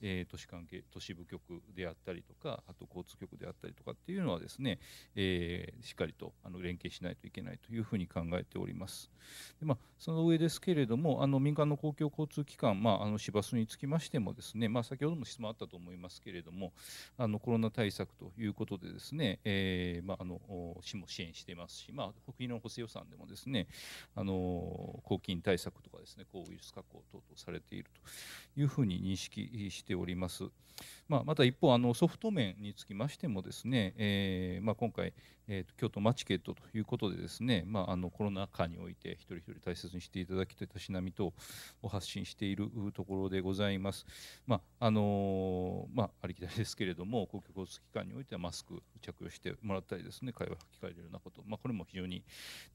えー、都市関係都市部局であったりとかあと交通局であったりとかっていうのはですね、えー、しっかりとあの連携しないといけないというふうに考えております。でまあ、その上ですけれどもあの民間の公共交通機関、まあ、あの市バスにつきましてもですね、まあ、先ほども質問あったと思いますけれどもあのコロロナ対策ということでですね、えー、まあ、あの市も支援していますし、まあ、国の補正予算でもですねあの抗菌対策とかですね抗ウイルス確保等々されているというふうに認識しております。まあ、また一方あのソフト面につきましてもですね、えー、まあ、今回、えー、京都マチケットということでですね、まあ、あのコロナ禍において一人一人大切にしていただきたいたしなみ等を発信しているところでございます。まああのまあ、ありきたりですけれども公局立機関においてはマスク着用してもらったりですね、会話を吹き換えるようなこと、まあ、これも非常に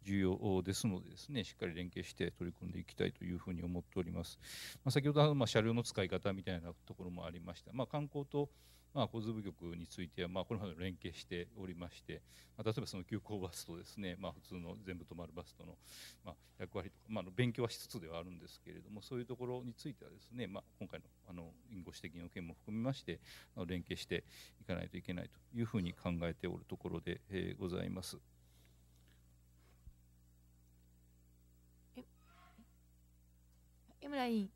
重要ですのでですね、しっかり連携して取り組んでいきたいというふうに思っております。まあ、先ほどま車両の使い方みたいなところもありました。まあ、観光とまあ、交通部局については、まあ、これまで連携しておりまして、まあ、例えばその急行バスとですね、まあ、普通の全部止まるバスとの、まあ、役割とか、まあ、勉強はしつつではあるんですけれどもそういうところについてはですね、まあ、今回のあのご指摘の件も含めまして連携していかないといけないというふうに考えておるところで、えー、ございます。ええ江村委員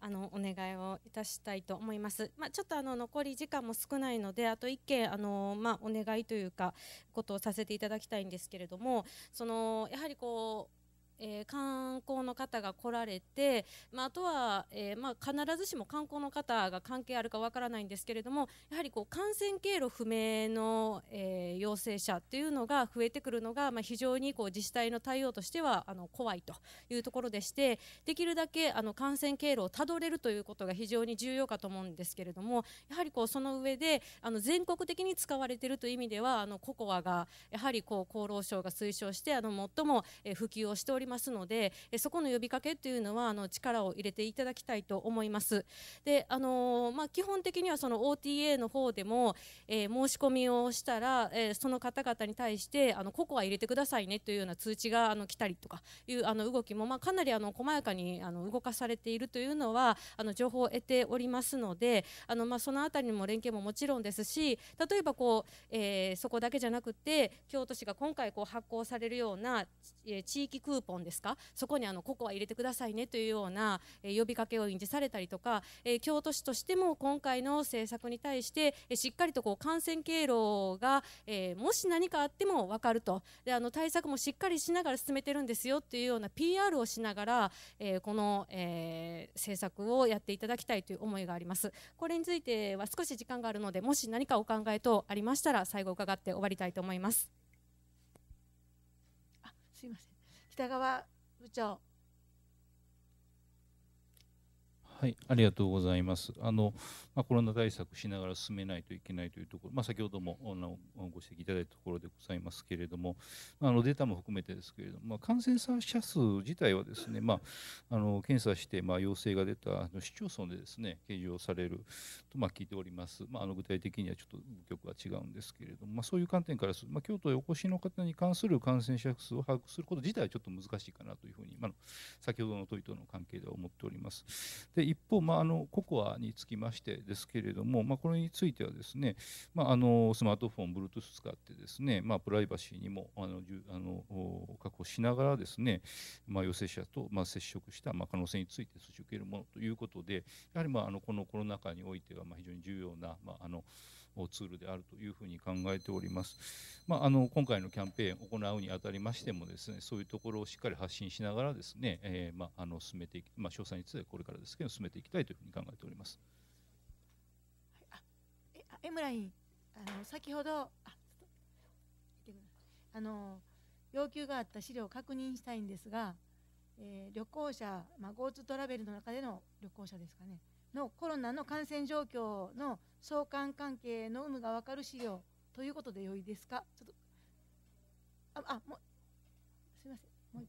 あのお願いをいたしたいと思います。まあ、ちょっとあの残り時間も少ないので、あと1件あのまあ、お願いというかことをさせていただきたいんですけれども、そのやはりこうえー、観光の方が来られて、まあ、あとは、えー、まあ、必ずしも観光の方が関係あるかわからないんですけれどもやはりこう感染経路不明の、えー、陽性者っていうのが増えてくるのが、まあ、非常にこう自治体の対応としてはあの怖いというところでしてできるだけあの感染経路をたどれるということが非常に重要かと思うんですけれどもやはりこうその上であの全国的に使われているという意味ではあのココアがやはりこう厚労省が推奨してあの最も普及をしておりますますので、えそこの呼びかけというのはあの力を入れていただきたいと思います。であのまあ、基本的にはその OTA の方でも、えー、申し込みをしたら、えー、その方々に対してあのココア入れてくださいねというような通知があの来たりとかいうあの動きも、まあ、かなりあの細やかにあの動かされているというのはあの情報を得ておりますのであの、まあ、その辺りにも連携ももちろんですし例えばこう、えー、そこだけじゃなくて京都市が今回こう発行されるような、え地域クーポンンですかそこにあのココア入れてくださいねというような、え呼びかけを印字されたりとか、え京都市としても今回の政策に対して、えしっかりとこう感染経路が、えもし何かあっても分かるとであの対策もしっかりしながら進めてるんですよっていうような PR をしながら、えこの、え政策をやっていただきたいという思いがあります。これについては少し時間があるのでもし何かお考え等ありましたら最後伺って終わりたいと思います。あすいません北川部長はい、ありがとうございます。あの、まあ、コロナ対策しながら進めないといけないというところ、まあ、先ほどもあのご指摘いただいたところでございますけれども、あのデータも含めてですけれども、まあ、感染者数自体はですね、まあ、あの検査して、まあ、陽性が出た市町村でですね、計上されると、まあ、聞いております。まあ、あの具体的にはちょっと局は違うんですけれども、まあ、そういう観点からする、まあ、京都へお越しの方に関する感染者数を把握すること自体はちょっと難しいかなというふうに、まあ、先ほどの問いとの関係では思っております。で一方、まあ、あのココアにつきましてですけれども、まあ、これについてはですね、まあ、あのスマートフォン、Bluetooth 使ってですね、まあ、プライバシーにもあのあの確保しながらですね、まあ、陽性者と、まあ、接触した、まあ、可能性について措置を受けるものということで、やはり、まあ、あのこのコロナ禍においては、まあ、非常に重要な、まああのツールであるというふうに考えております。まあ、あの今回のキャンペーンを行うにあたりましてもですねそういうところをしっかり発信しながらですね、えー、まあ、あの進めていき、まあ、詳細についてこれからですけど進めていきたいというふうに考えております。あえエムラインあの先ほどああの要求があった資料を確認したいんですが、えー、旅行者、まあ、GoTo トラベルの中での旅行者ですかねのコロナの感染状況の相関関係の有無が分かる資料ということでよいですかちょっとああもすみませんもう一回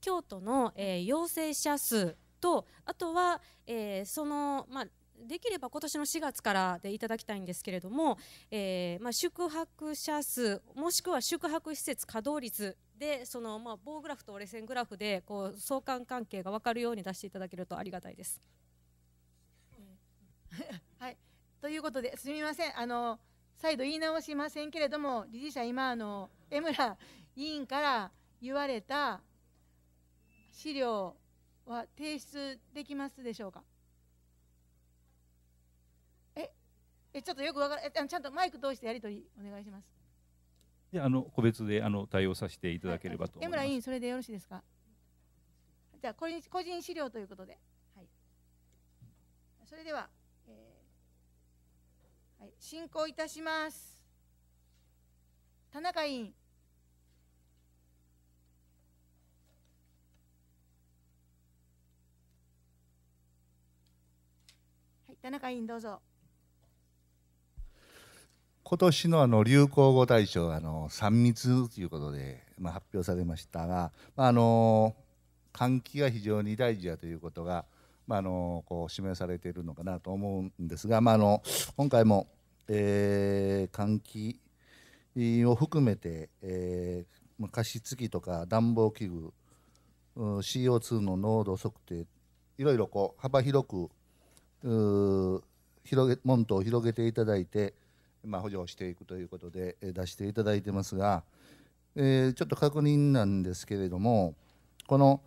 京都の、えー、陽性者数とあとは、えー、そのまあできれば今年の4月からでいただきたいんですけれども、えーまあ、宿泊者数もしくは宿泊施設稼働率でその、まあ、棒グラフと折れ線グラフでこう相関関係が分かるように出していただけるとありがたいです。ということですみませんあの再度言い直しませんけれども理事者今あの江村委員から言われた資料は提出できますでしょうかええちょっとよくわからえちゃんとマイク通してやり取りお願いしますであの個別であの対応させていただければと江村委員それでよろしいですかじゃあ個人資料ということで、はい、それでははい、進行いたします。田中委員。はい、田中委員どうぞ。今年のあの流行語大賞あの三密ということで、まあ、発表されましたが、まあ、あの換気が非常に大事だということがまあ、あのこう指名されているのかなと思うんですが、まあ、あの今回も、えー、換気を含めて、えー、加湿器とか暖房器具 CO2 の濃度測定いろいろこう幅広く広げ門戸を広げていただいて、まあ、補助をしていくということで出していただいてますが、えー、ちょっと確認なんですけれどもこの、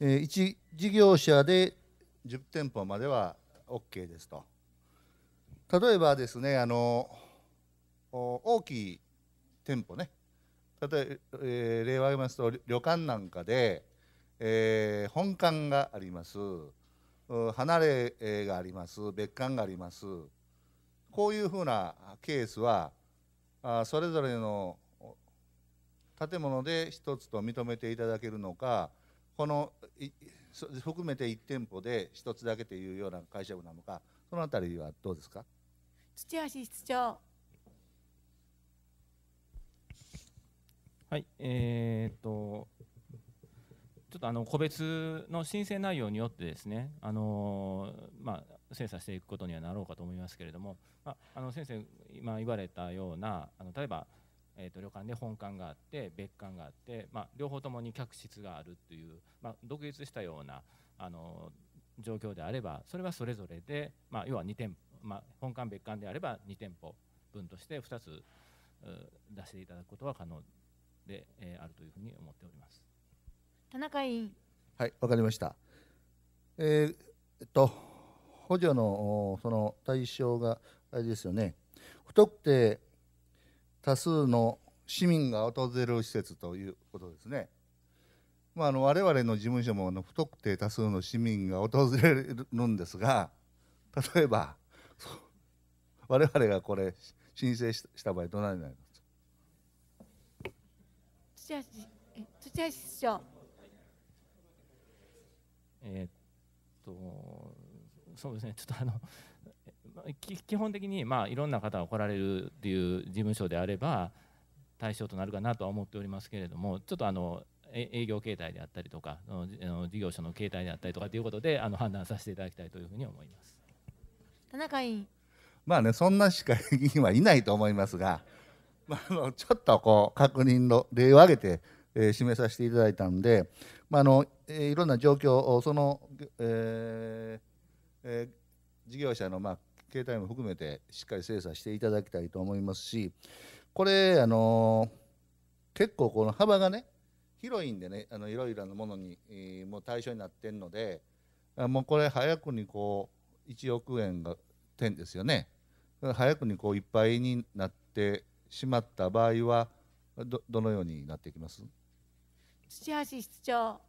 えー、1事業者で10店舗までは OK ですと例えばですねあの大きい店舗ね例えば、例を挙げますと旅館なんかで、えー、本館があります離れがあります別館がありますこういうふうなケースはあそれぞれの建物で一つと認めていただけるのかこの含めて1店舗で1つだけというような社部なのかそのあたりはどうですか土橋室長はいえー、っとちょっとあの個別の申請内容によってですね、あのまあ、精査していくことにはなろうかと思いますけれども、まあ、あの先生、今言われたようなあの例えばえー、と旅館で本館があって別館があって、まあ、両方ともに客室があるという、まあ、独立したようなあの状況であればそれはそれぞれで、まあ、要は2店舗、まあ、本館別館であれば2店舗分として2つ出していただくことは可能で、えー、あるというふうに思っております田中委員はいわかりましたえー、っと補助のその対象があれですよね太くて多数の市民が訪れる施設ということですね。まあ、あの我々の事務所もあの不特定多数の市民が訪れるんですが例えば 我々がこれ申請した場合どないなります土橋市長えー、っとそうですねちょっとあの基本的にまあいろんな方が来られるっていう事務所であれば対象となるかなとは思っておりますけれどもちょっとあの営業形態であったりとか事業所の形態であったりとかということであの判断させていただきたいというふうに思います田中委員まあねそんなし会議員はいないと思いますが、まあ、あのちょっとこう確認の例を挙げて、えー、示させていただいたんで、まああのえー、いろんな状況その、えーえー、事業者の、まあ、携帯も含めてしっかり精査していただきたいと思いますしこれあの結構この幅がね広いんでねあのいろいろなものに、えー、もう対象になってるのでもうこれ早くにこう1億円が点ですよね早くにこういっぱいになってしまった場合はどどのようになっていきます土橋室長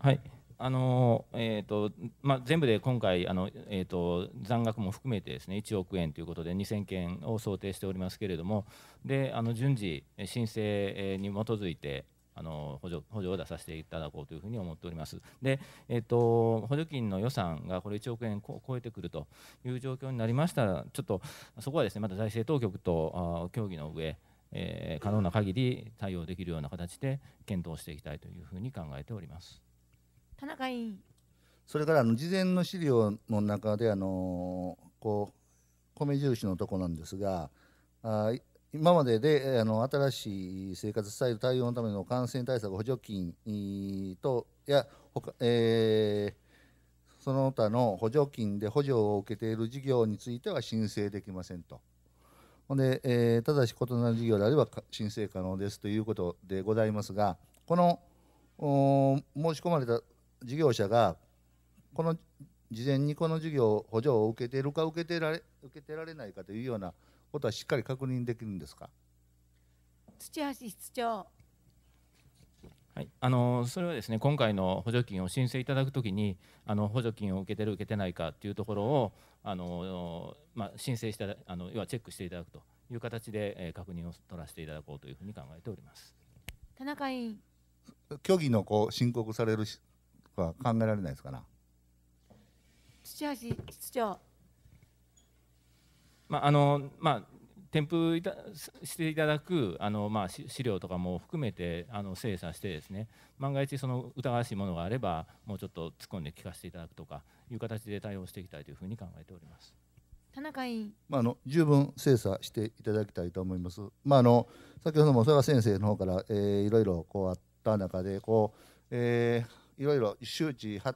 はいあのえーとまあ、全部で今回あの、えーと、残額も含めてですね1億円ということで2000件を想定しておりますけれどもであの順次、申請に基づいてあの補助補助を出させていただこうというふうに思っております。で、えーと、補助金の予算がこれ1億円を超えてくるという状況になりましたら、ちょっとそこはですねまた財政当局と協議の上えー、可能な限り対応できるような形で検討していきたいというふうに考えております。田中委員それからあの事前の資料の中であのこう米印のとこなんですがあ今までであの新しい生活スタイル対応のための感染対策補助金とや他、えー、その他の補助金で補助を受けている事業については申請できませんと。で、えー、ただし異なる事業であれば申請可能ですということでございますがこの申し込まれた事業者がこの事前にこの事業補助を受けているか受けてられ受けてられないかというようなことはしっかり確認できるんですか土橋室長はい、あのそれはですね今回の補助金を申請いただくときにあの補助金を受けてる受けてないかというところをあの、まあ、申請したあの要はチェックしていただくという形で、え確認を取らせていただこうというふうに考えております田中委員虚偽のこう申告されるは考えられないですかな。土橋室長。まああのまあ添付いたしていただくあの、まあ、資料とかも含めてあの精査してですね万が一その疑わしいものがあればもうちょっと突っ込んで聞かせていただくとかいう形で対応していきたいというふうに考えております田中委員、まあ、あの十分精査していただきたいと思います、まあ、あの先ほども曽我先生の方から、えー、いろいろこうあった中でこう、えーいろいろ周知発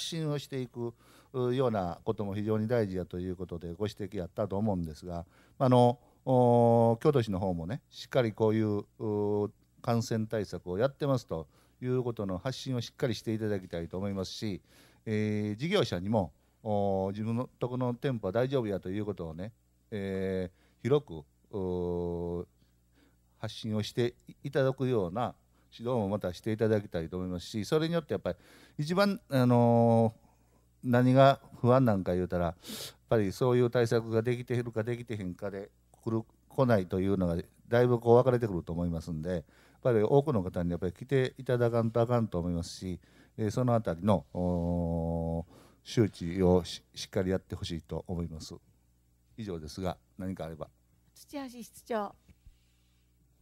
信をしていくようなことも非常に大事やということでご指摘やったと思うんですがあの京都市の方もねしっかりこういう感染対策をやってますということの発信をしっかりしていただきたいと思いますし、えー、事業者にも自分のとこの店舗は大丈夫やということをね、えー、広く発信をしていただくような指導もまたしていただきたいと思いますしそれによってやっぱり一番、あのー、何が不安なんか言うたらやっぱりそういう対策ができているかできてへんかで来る来ないというのがだいぶこう分かれてくると思いますんでやっぱり多くの方にやっぱり来ていただかんとあかんと思いますしその辺りの周知をしっかりやってほしいと思います。以上ですが何かあれば土橋室長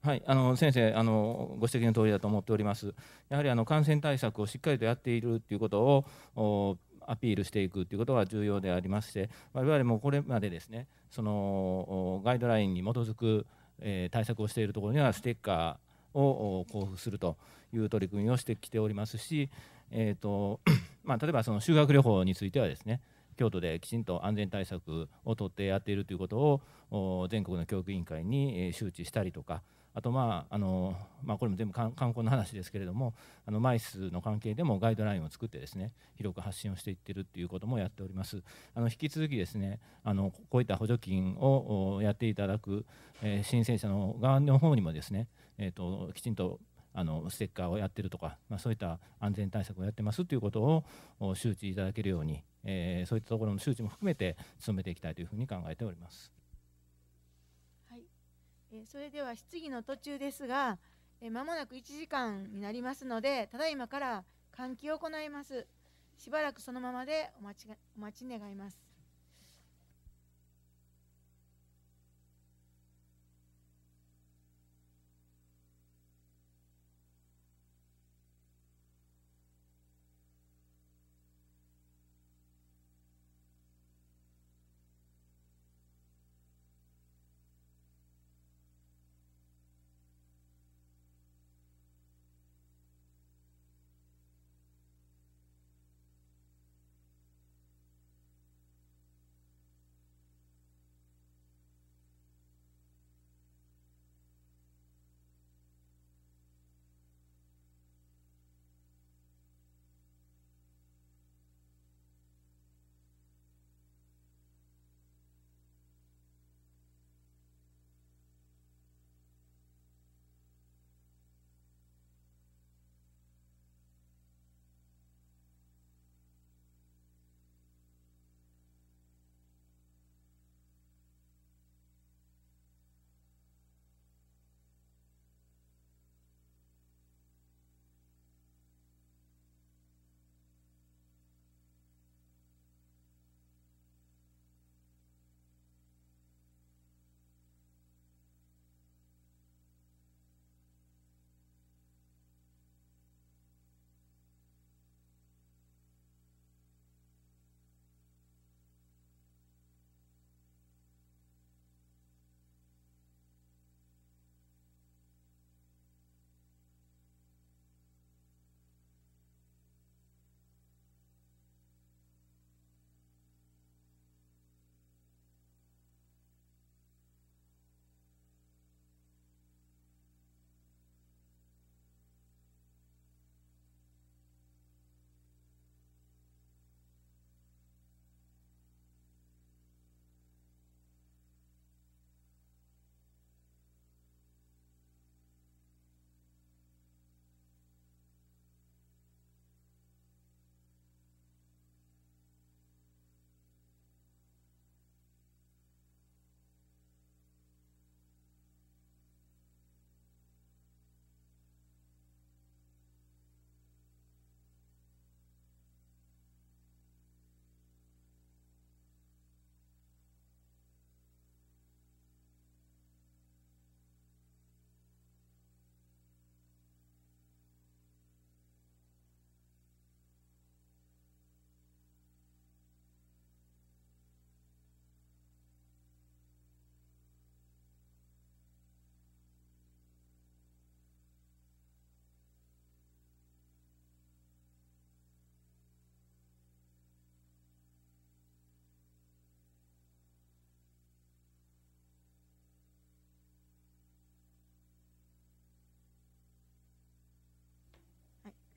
はい、あの先生あの、ご指摘の通りだと思っております。やはりあの感染対策をしっかりとやっているということをアピールしていくということが重要でありまして、我々もこれまでですね、そのガイドラインに基づく、えー、対策をしているところにはステッカーを交付するという取り組みをしてきておりますし、えーと まあ、例えばその修学旅行についてはですね、京都できちんと安全対策をとってやっているということを全国の教育委員会に周知したりとかあとまああの、まあ、これも全部観光の話ですけれどもあのマイスの関係でもガイドラインを作ってですね広く発信をしていってるということもやっておりますあの引き続きですねあのこういった補助金をやっていただく、えー、申請者の側の方にもですね、えーと、きちんとあのステッカーをやってるとか、まあ、そういった安全対策をやってますということを周知いただけるように、えー、そういったところの周知も含めて努めていきたいというふうに考えております。えそれでは質疑の途中ですが、えー、もなく1時間になりますので、ただいまから換気を行います。しばらくそのままでお待ちお待ち願います。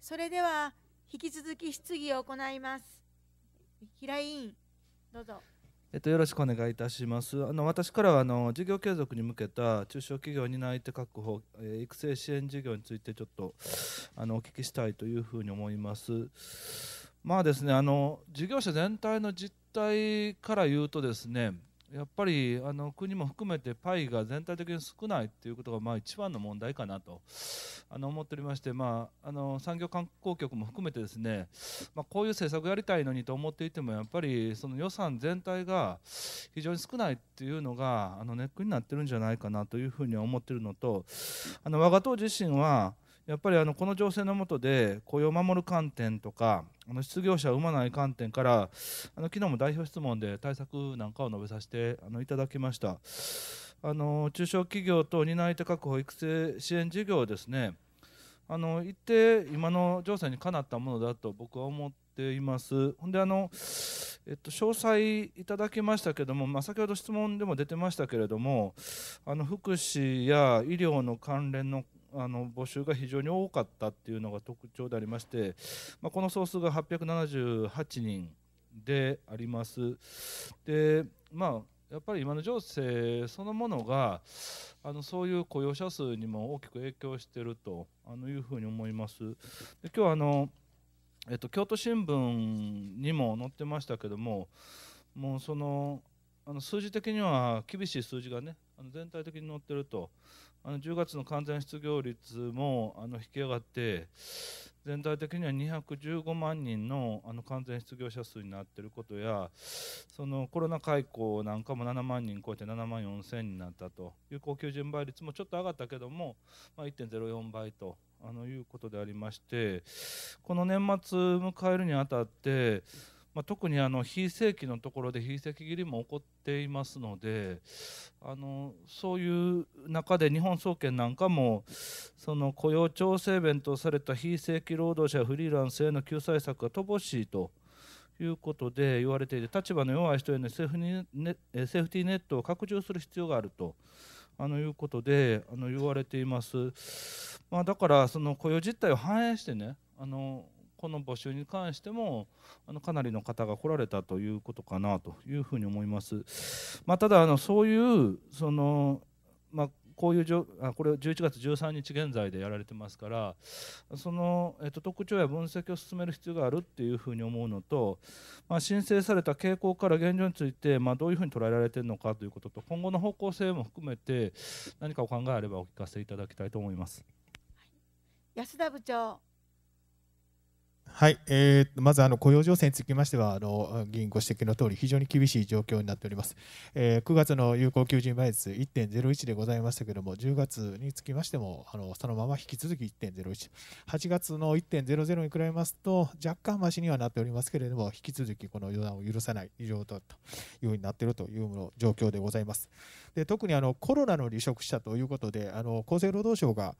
それでは引き続き質疑を行います平井委員どうぞえっと、よろしくお願いいたします。あの私からはあの事業継続に向けた中小企業担い手確保、えー、育成支援事業についてちょっとあのお聞きしたいというふうに思います。まあですね、あの事業者全体の実態から言うとですね、やっぱりあの国も含めてパイが全体的に少ないということがまあ一番の問題かなとあの思っておりまして、まあ、あの産業観光局も含めてですね、まあ、こういう政策やりたいのにと思っていてもやっぱりその予算全体が非常に少ないっていうのがあのネックになってるんじゃないかなというふうに思ってるのとあの我が党自身はやっぱりあのこの情勢の下で雇用を守る観点とかあの失業者を生まない観点からあの昨日も代表質問で対策なんかを述べさせてあのいただきましたあの中小企業と担い手確保育成支援事業ですねあの一定今の情勢にかなったものだと僕は思っていますほんであの、えっと、詳細いただきましたけども、まあ、先ほど質問でも出てましたけれどもあの福祉や医療の関連のあの募集が非常に多かったっていうのが特徴でありまして、まあ、この総数が878人であります。でまあやっぱり今の情勢そのものがあのそういう雇用者数にも大きく影響しているとあのいうふうに思います。で今日あの、えっと、京都新聞にも載ってましたけどももうそのあの数字的には厳しい数字がねあの全体的に載っているとあの10月の完全失業率もあの引き上がって全体的には215万人のあの完全失業者数になっていることやそのコロナ解雇なんかも7万人超えて7万4千になったという高級人倍率もちょっと上がったけども、まあ、1.04倍とあのいうことでありましてこの年末迎えるにあたってまあ、特にあの非正規のところで非正規切りも起こっていますのであのそういう中で日本総研なんかもその雇用調整弁とされた非正規労働者フリーランスへの救済策が乏しいと。いうことで言われていて立場の弱い人へのセーフにネセーフティーネットを拡充する必要があるとあのいうことであの言われています、まあ、だからその雇用実態を反映してねあのこの募集に関してもあのかなりの方が来られたということかなというふうに思います。まあ、ただあのそういうその、まあ、こういうじょあこれ11月13日現在でやられてますからその、えっと、特徴や分析を進める必要があるっていうふうに思うのと、まあ、申請された傾向から現状について、まあ、どういうふうに捉えられているのかということと今後の方向性も含めて何かお考えあればお聞かせいただきたいと思います。安田部長はい、えー、まずあの雇用情勢につきましてはあの議員ご指摘の通り非常に厳しい状況になっております、えー、9月の有効求人倍率1.01でございましたけれども10月につきましてもあのそのまま引き続き1.018月の1.00に比べますと若干増しにはなっておりますけれども引き続きこの予断を許さない異常だというふうになっているという状況でございますで特にあのコロナの離職者ということであの厚生労働省が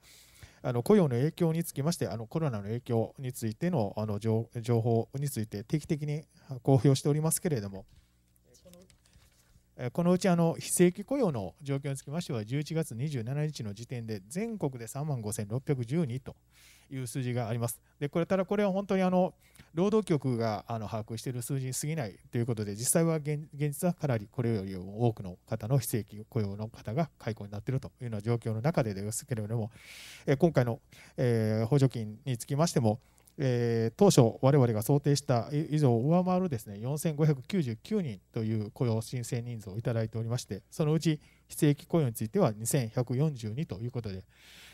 あの雇用の影響につきましてあのコロナの影響についてのあの情報について定期的に公表しておりますけれどもこのうちあの非正規雇用の状況につきましては11月27日の時点で全国で3万5612と。いう数字があります。でこれただこれは本当にあの労働局があの把握している数字に過ぎないということで実際は現実はかなりこれより多くの方の非正規雇用の方が解雇になっているというような状況の中でですけれども今回の、え補助金につきましてもえー、当初、我々が想定した以上を上回るですね4599人という雇用申請人数をいただいておりまして、そのうち非正規雇用については2142ということで、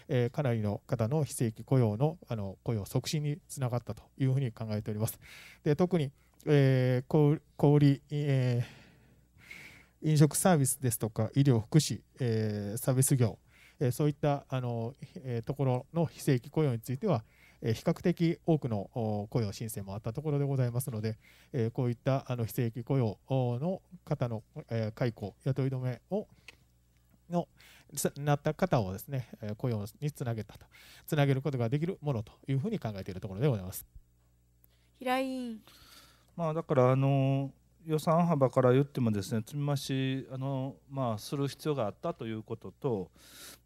えー、かなりの方の非正規雇用のあの雇用促進につながったというふうに考えております。で特に、えー、小売、えー、飲食サービスですとか医療、福祉、えー、サービス業、えー、そういったあの、えー、ところの非正規雇用については、比較的多くの雇用申請もあったところでございますので、こういったあの非正規雇用の方の解雇、雇い止めをのなった方をですね雇用につなげたとつなげることができるものというふうに考えているところでございます。平井まあだからあの予算幅から言ってもですね積み増しあのまあする必要があったということと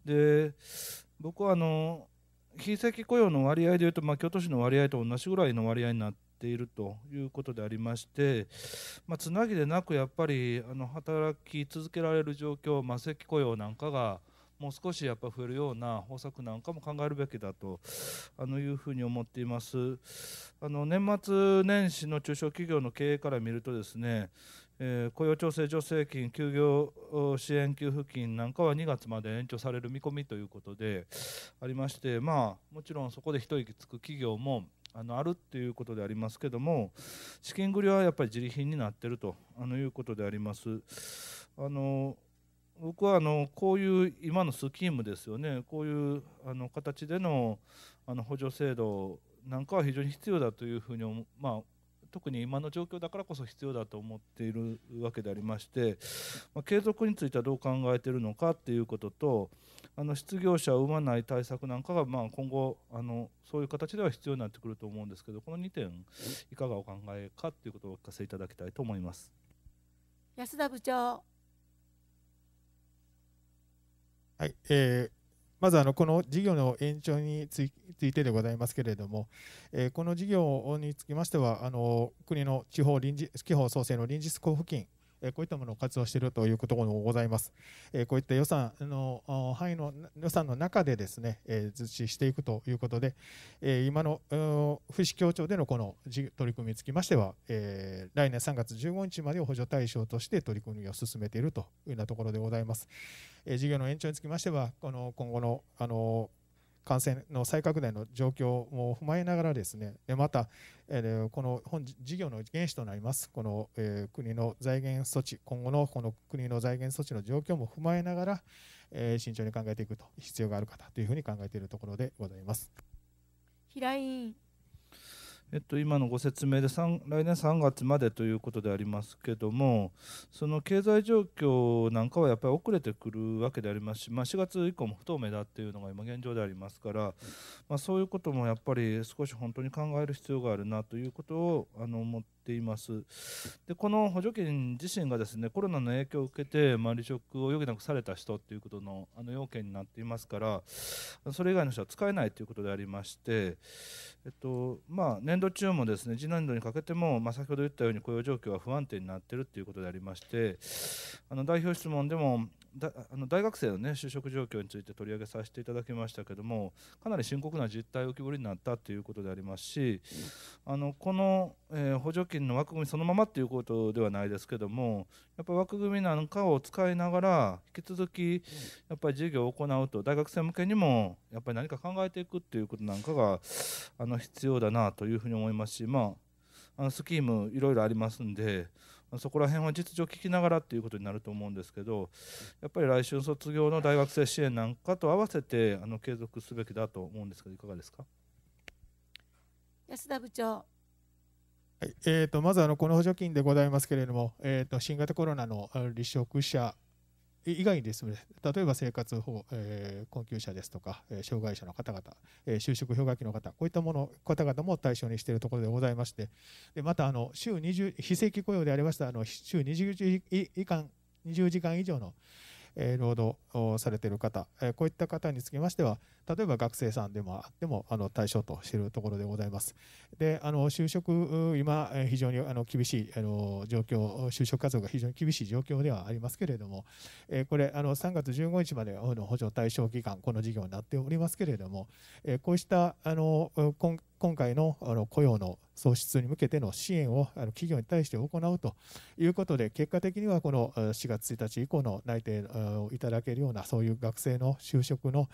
で僕はあの非正規雇用の割合でいうと、まあ、京都市の割合と同じぐらいの割合になっているということでありまして、まあ、つなぎでなくやっぱりあの働き続けられる状況、まあ、正規雇用なんかがもう少しやっぱ増えるような方策なんかも考えるべきだとあのいうふうに思っていますあの年末年始の中小企業の経営から見るとですねえー、雇用調整助成金、休業支援給付金なんかは2月まで延長される見込みということでありまして、まあ、もちろんそこで一息つく企業もあのあるということでありますけども、資金繰りはやっぱり自利品になっているとあのいうことであります。あの僕はあのこういう今のスキームですよね、こういうあの形でのあの補助制度なんかは非常に必要だというふうに、まあ、特に今の状況だからこそ必要だと思っているわけでありまして、まあ、継続についてはどう考えているのかっていうこととあの失業者を生まない対策なんかがまあ今後あのそういう形では必要になってくると思うんですけどこの2点いかがお考えかということをお聞かせいただきたいと思います。安田部長はい、えーまずあのこの事業の延長についてでございますけれども、えこの事業につきましてはあの国の地方臨時地方創生の臨時交付金えこういったものを活用しているというところもございます。えこういった予算の範囲の予算の中でですね、え実施していくということで、え今の福祉協調でのこの取り組みにつきましては、え来年3月15日までを補助対象として取り組みを進めているというようなところでございます。え事業の延長につきましては、この今後のあの感染の再拡大の状況も踏まえながらですねまた、えー、この本事業の原資となりますこの、えー、国の財源措置今後のこの国の財源措置の状況も踏まえながら、えー、慎重に考えていくと必要があるかというふうに考えているところでございます平井委員えっと、今のご説明で来年3月までということでありますけどもその経済状況なんかはやっぱり遅れてくるわけでありますし、まあ、4月以降も不透明だっていうのが今現状でありますから、まあ、そういうこともやっぱり少し本当に考える必要があるなということをあの思ってています。でこの補助金自身がですねコロナの影響を受けて、まあ、離職を余儀なくされた人ということのあの要件になっていますからそれ以外の人は使えないということでありまして、えっとまあ、年度中もですね次年度にかけても、まあ、先ほど言ったように雇用状況は不安定になっているということでありましてあの代表質問でもだあの大学生の、ね、就職状況について取り上げさせていただきましたけどもかなり深刻な実態浮き彫りになったということでありますしあのこの、えー、補助金の枠組みそのままということではないですけどもやっぱ枠組みなんかを使いながら引き続きやっぱり事業を行うと大学生向けにもやっぱり何か考えていくっていうことなんかがあの必要だなというふうに思いますしまああのスキームいろいろありますんでそこら辺は実情を聞きながらということになると思うんですけどやっぱり来春卒業の大学生支援なんかと合わせてあの継続すべきだと思うんですけどいかがですか安田部長はいえーと、まずあのこの補助金でございますけれども、えーと、と新型コロナの離職者以外にですね例えば生活保護、えー、困窮者ですとか、え障害者の方々、え就職氷河期の方こういったもの方々も対象にしているところでございましてでまたあの週20非正規雇用でありましたあの週20時以間20時間以上の、え労働をされている方、えこういった方につきましては例えば学生さんでもあってもあの対象としているところでございます。で、あの就職、今、非常にあの厳しいあの状況、就職活動が非常に厳しい状況ではありますけれども、えこれ、あの3月15日までの補助対象期間、この事業になっておりますけれども、えこうしたあの今今回の雇用の創出に向けての支援を企業に対して行うということで、結果的にはこの4月1日以降の内定をいただけるような、そういう学生の就職の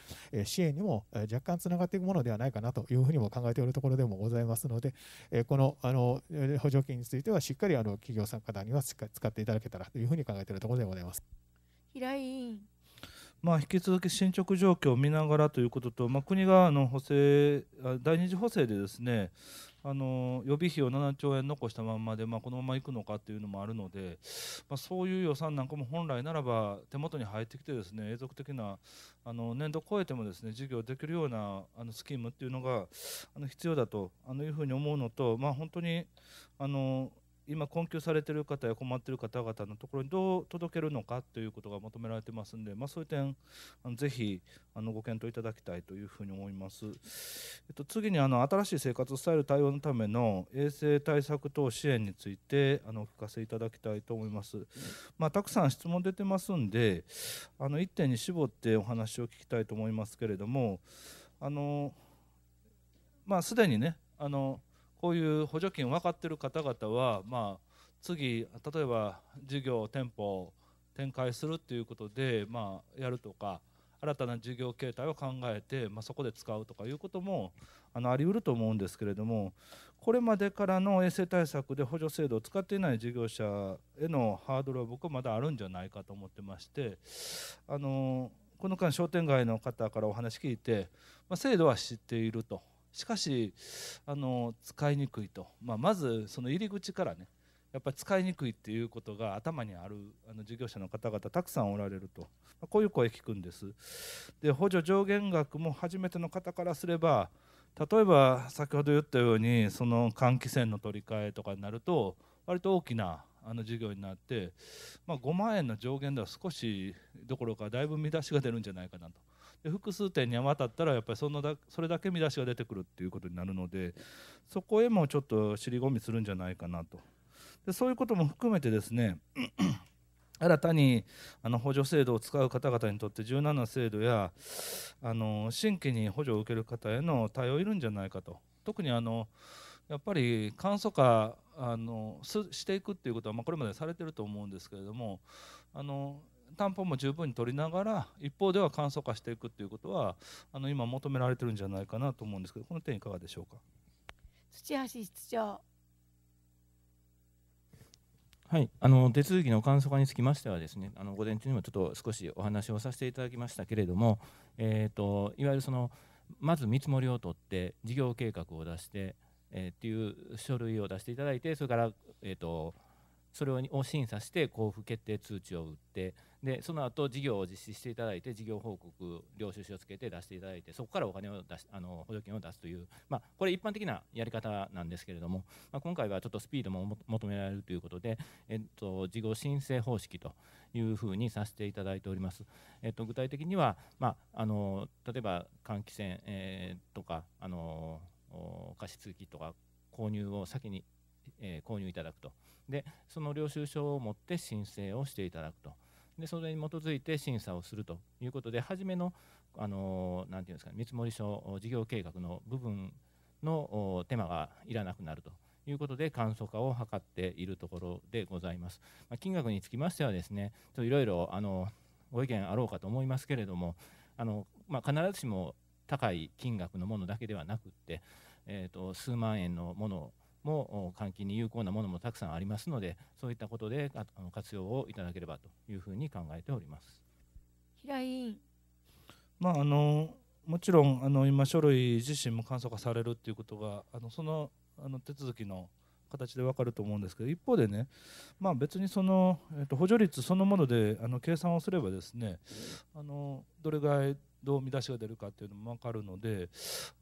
支援にも若干つながっていくものではないかなというふうにも考えておるところでもございますので、このあの補助金についてはしっかりあの企業さん方には使っていただけたらというふうに考えているところでございます。平井委員まあ、引き続き進捗状況を見ながらということと、まあ、国があの補正第二次補正でですねあの予備費を7兆円残したまんまで、まあ、このままいくのかというのもあるので、まあ、そういう予算なんかも本来ならば手元に入ってきてですね永続的なあの年度超えてもですね事業できるようなあのスキームっていうのがあの必要だとあのいうふうに思うのと、まあ、本当にあの今困窮されている方や困っている方々のところにどう届けるのかということが求められてますんで、まあ、そういう点あのぜひあのご検討いただきたいというふうに思います、えっと、次にあの新しい生活スタイル対応のための衛生対策等支援についてあのお聞かせいただきたいと思います、まあ、たくさん質問出てますんであの1点に絞ってお話を聞きたいと思いますけれどもあのまあすでにねあのこういう補助金分かってる方々は、まあ、次例えば事業店舗を展開するっていうことで、まあ、やるとか新たな事業形態を考えて、まあ、そこで使うとかいうこともあのありうると思うんですけれどもこれまでからの衛生対策で補助制度を使っていない事業者へのハードルは僕はまだあるんじゃないかと思ってましてあのこの間商店街の方からお話聞いて、まあ、制度は知っていると。しかしあの使いにくいと、まあ、まずその入り口からねやっぱり使いにくいっていうことが頭にあるあの事業者の方々たくさんおられると、まあ、こういう声聞くんです。で補助上限額も初めての方からすれば例えば先ほど言ったようにその換気扇の取り替えとかになると割と大きなあの事業になって、まあ、5万円の上限では少しどころかだいぶ見出しが出るんじゃないかなと。で複数点にわたったらやっぱりそのだそれだけ見出しが出てくるっていうことになるのでそこへもちょっと尻込みするんじゃないかなとでそういうことも含めてですね 新たにあの補助制度を使う方々にとって柔軟な制度やあの新規に補助を受ける方への対応いるんじゃないかと特にあのやっぱり簡素化あのしていくっていうことは、まあ、これまでされてると思うんですけれどもあの担保も十分に取りながら一方では簡素化していくということはあの今求められてるんじゃないかなと思うんですけどこの点いかがでしょうか土橋室長はい、あの手続きの簡素化につきましてはですねあの午前中にもちょっと少しお話をさせていただきましたけれども、えーと、いわゆるそのまず見積もりを取って事業計画を出して、えー、っていう書類を出していただいてそれから、えーとそれを審査して交付決定通知を打ってでその後事業を実施していただいて事業報告領収書をつけて出していただいてそこからお金を出しあの補助金を出すという、まあ、これ一般的なやり方なんですけれども、まあ、今回はちょっとスピードも求められるということで、えっと、事業申請方式というふうにさせていただいております。えっと、具体的には、まあ、あの例えば換気扇、えー、とかあの加湿器とか購入を先に、えー、購入いただくと。でその領収書を持って申請をしていただくと。でそれに基づいて審査をするということで初めのあのなていうんですか、ね、見積書事業計画の部分の手間がいらなくなるということで簡素化を図っているところでございます。まあ、金額につきましてはですねいろいろあのご意見あろうかと思いますけれどもあの、まあ、必ずしも高い金額のものだけではなくって、えーと、と数万円のものも換気に有効なものもたくさんありますのでそういったことで活用をいただければというふうに考えております平井委員、まあ、あのもちろんあの今書類自身も簡素化されるっていうことがあのそのあの手続きの形で分かると思うんですけど一方でね、まあ、別にその、えっと補助率そのものであの計算をすればですねあのどれぐらいどう見出しが出るかっていうのも分かるので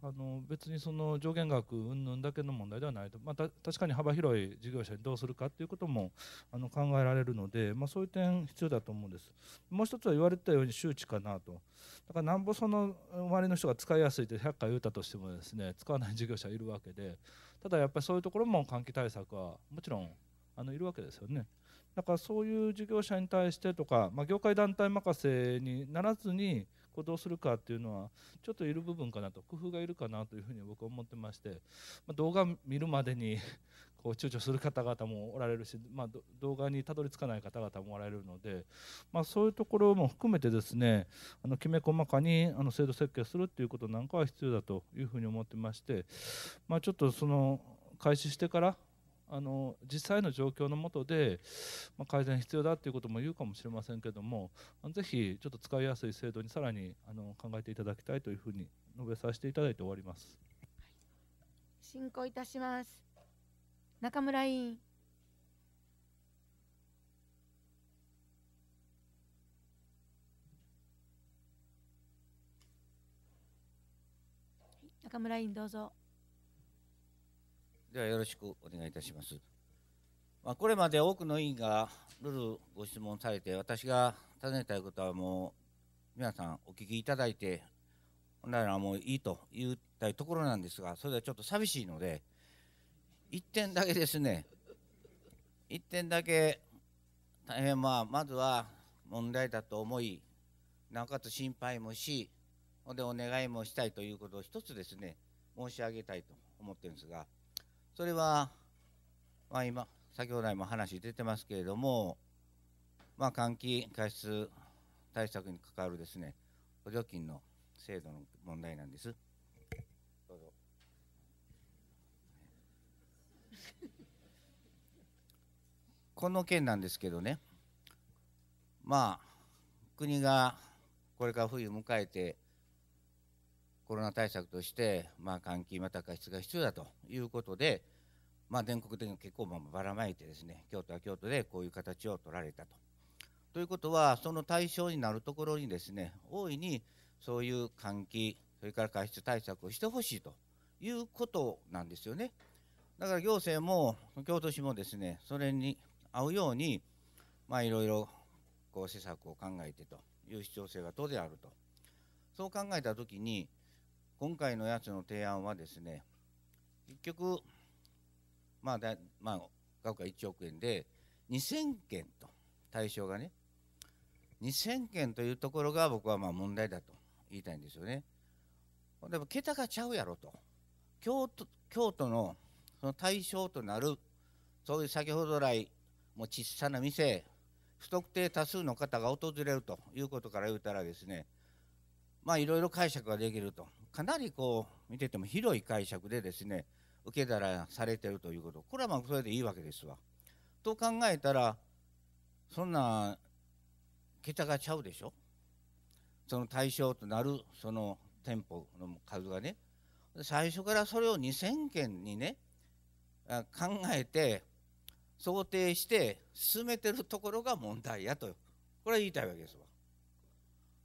あの別にその上限額云々だけの問題ではないと、まあ、確かに幅広い事業者にどうするかっていうこともあの考えられるので、まあ、そういう点必要だと思うんですもう一つは言われたように周知かなとだからなんぼその周りの人が使いやすいって100回言うたとしてもですね使わない事業者いるわけでただやっぱりそういうところも換気対策はもちろんあのいるわけですよね。だからそういう事業者に対してとか、まあ、業界団体任せにならずにこうどうするかっていうのはちょっといる部分かなと工夫がいるかなというふうに僕は思ってまして、ま動画見るまでに こう躊躇する方々もおられるし、まあ、動画にたどり着かない方々もおられるので、まあ、そういうところも含めてですねあのきめ細かにあの制度設計するっていうことなんかは必要だというふうに思ってまして、まあ、ちょっとその開始してからあの実際の状況のもとで、まあ、改善必要だということも言うかもしれませんけれども、ぜひちょっと使いやすい制度にさらにあの考えていただきたいというふうに述べさせていただいて終わります。進行いたします。中村委員。中村委員どうぞ。ではよろしくお願いいたします。まあ、これまで多くの委員がルールご質問されて、私が尋ねたいことはもう皆さんお聞きいただいて、本来ならもういいと言いたいところなんですが、それではちょっと寂しいので、1点だけですね、1点だけ大変まあ、まずは問題だと思い、なおかつ心配もし、ほでお願いもしたいということを一つですね、申し上げたいと思ってるんですが。それは、まあ、今先ほども話出てますけれども、まあ、換気加湿対策に関わるですね補助金の制度の問題なんです。どうぞ この件なんですけどねまあ国がこれから冬迎えてコロナ対策として、まあ、換気また加湿が必要だということで、まあ、全国的に結構ばらまいてですね京都は京都でこういう形を取られたと。ということはその対象になるところにですね大いにそういう換気それから加湿対策をしてほしいということなんですよね。だから行政も京都市もですねそれに合うようにまいろいろこう施策を考えてという必要性が当然あるとそう考えた時に今回のやつの提案はですね結局まあだ、まあ、額が1億円で2000件と対象がね2000件というところが僕はまあ問題だと言いたいんですよね。でも桁がちゃうやろと京都京都のその対象となるそういう先ほど来もう小さな店不特定多数の方が訪れるということから言うたらですねまあいろいろ解釈ができるとかなりこう見てても広い解釈でですね受け皿されてるということこれはまあそれでいいわけですわ。と考えたらそんな桁がちゃうでしょその対象となるその店舗の数がね最初からそれを2,000件にね考えて想定して進めてるところが問題やとこれは言いたいわけです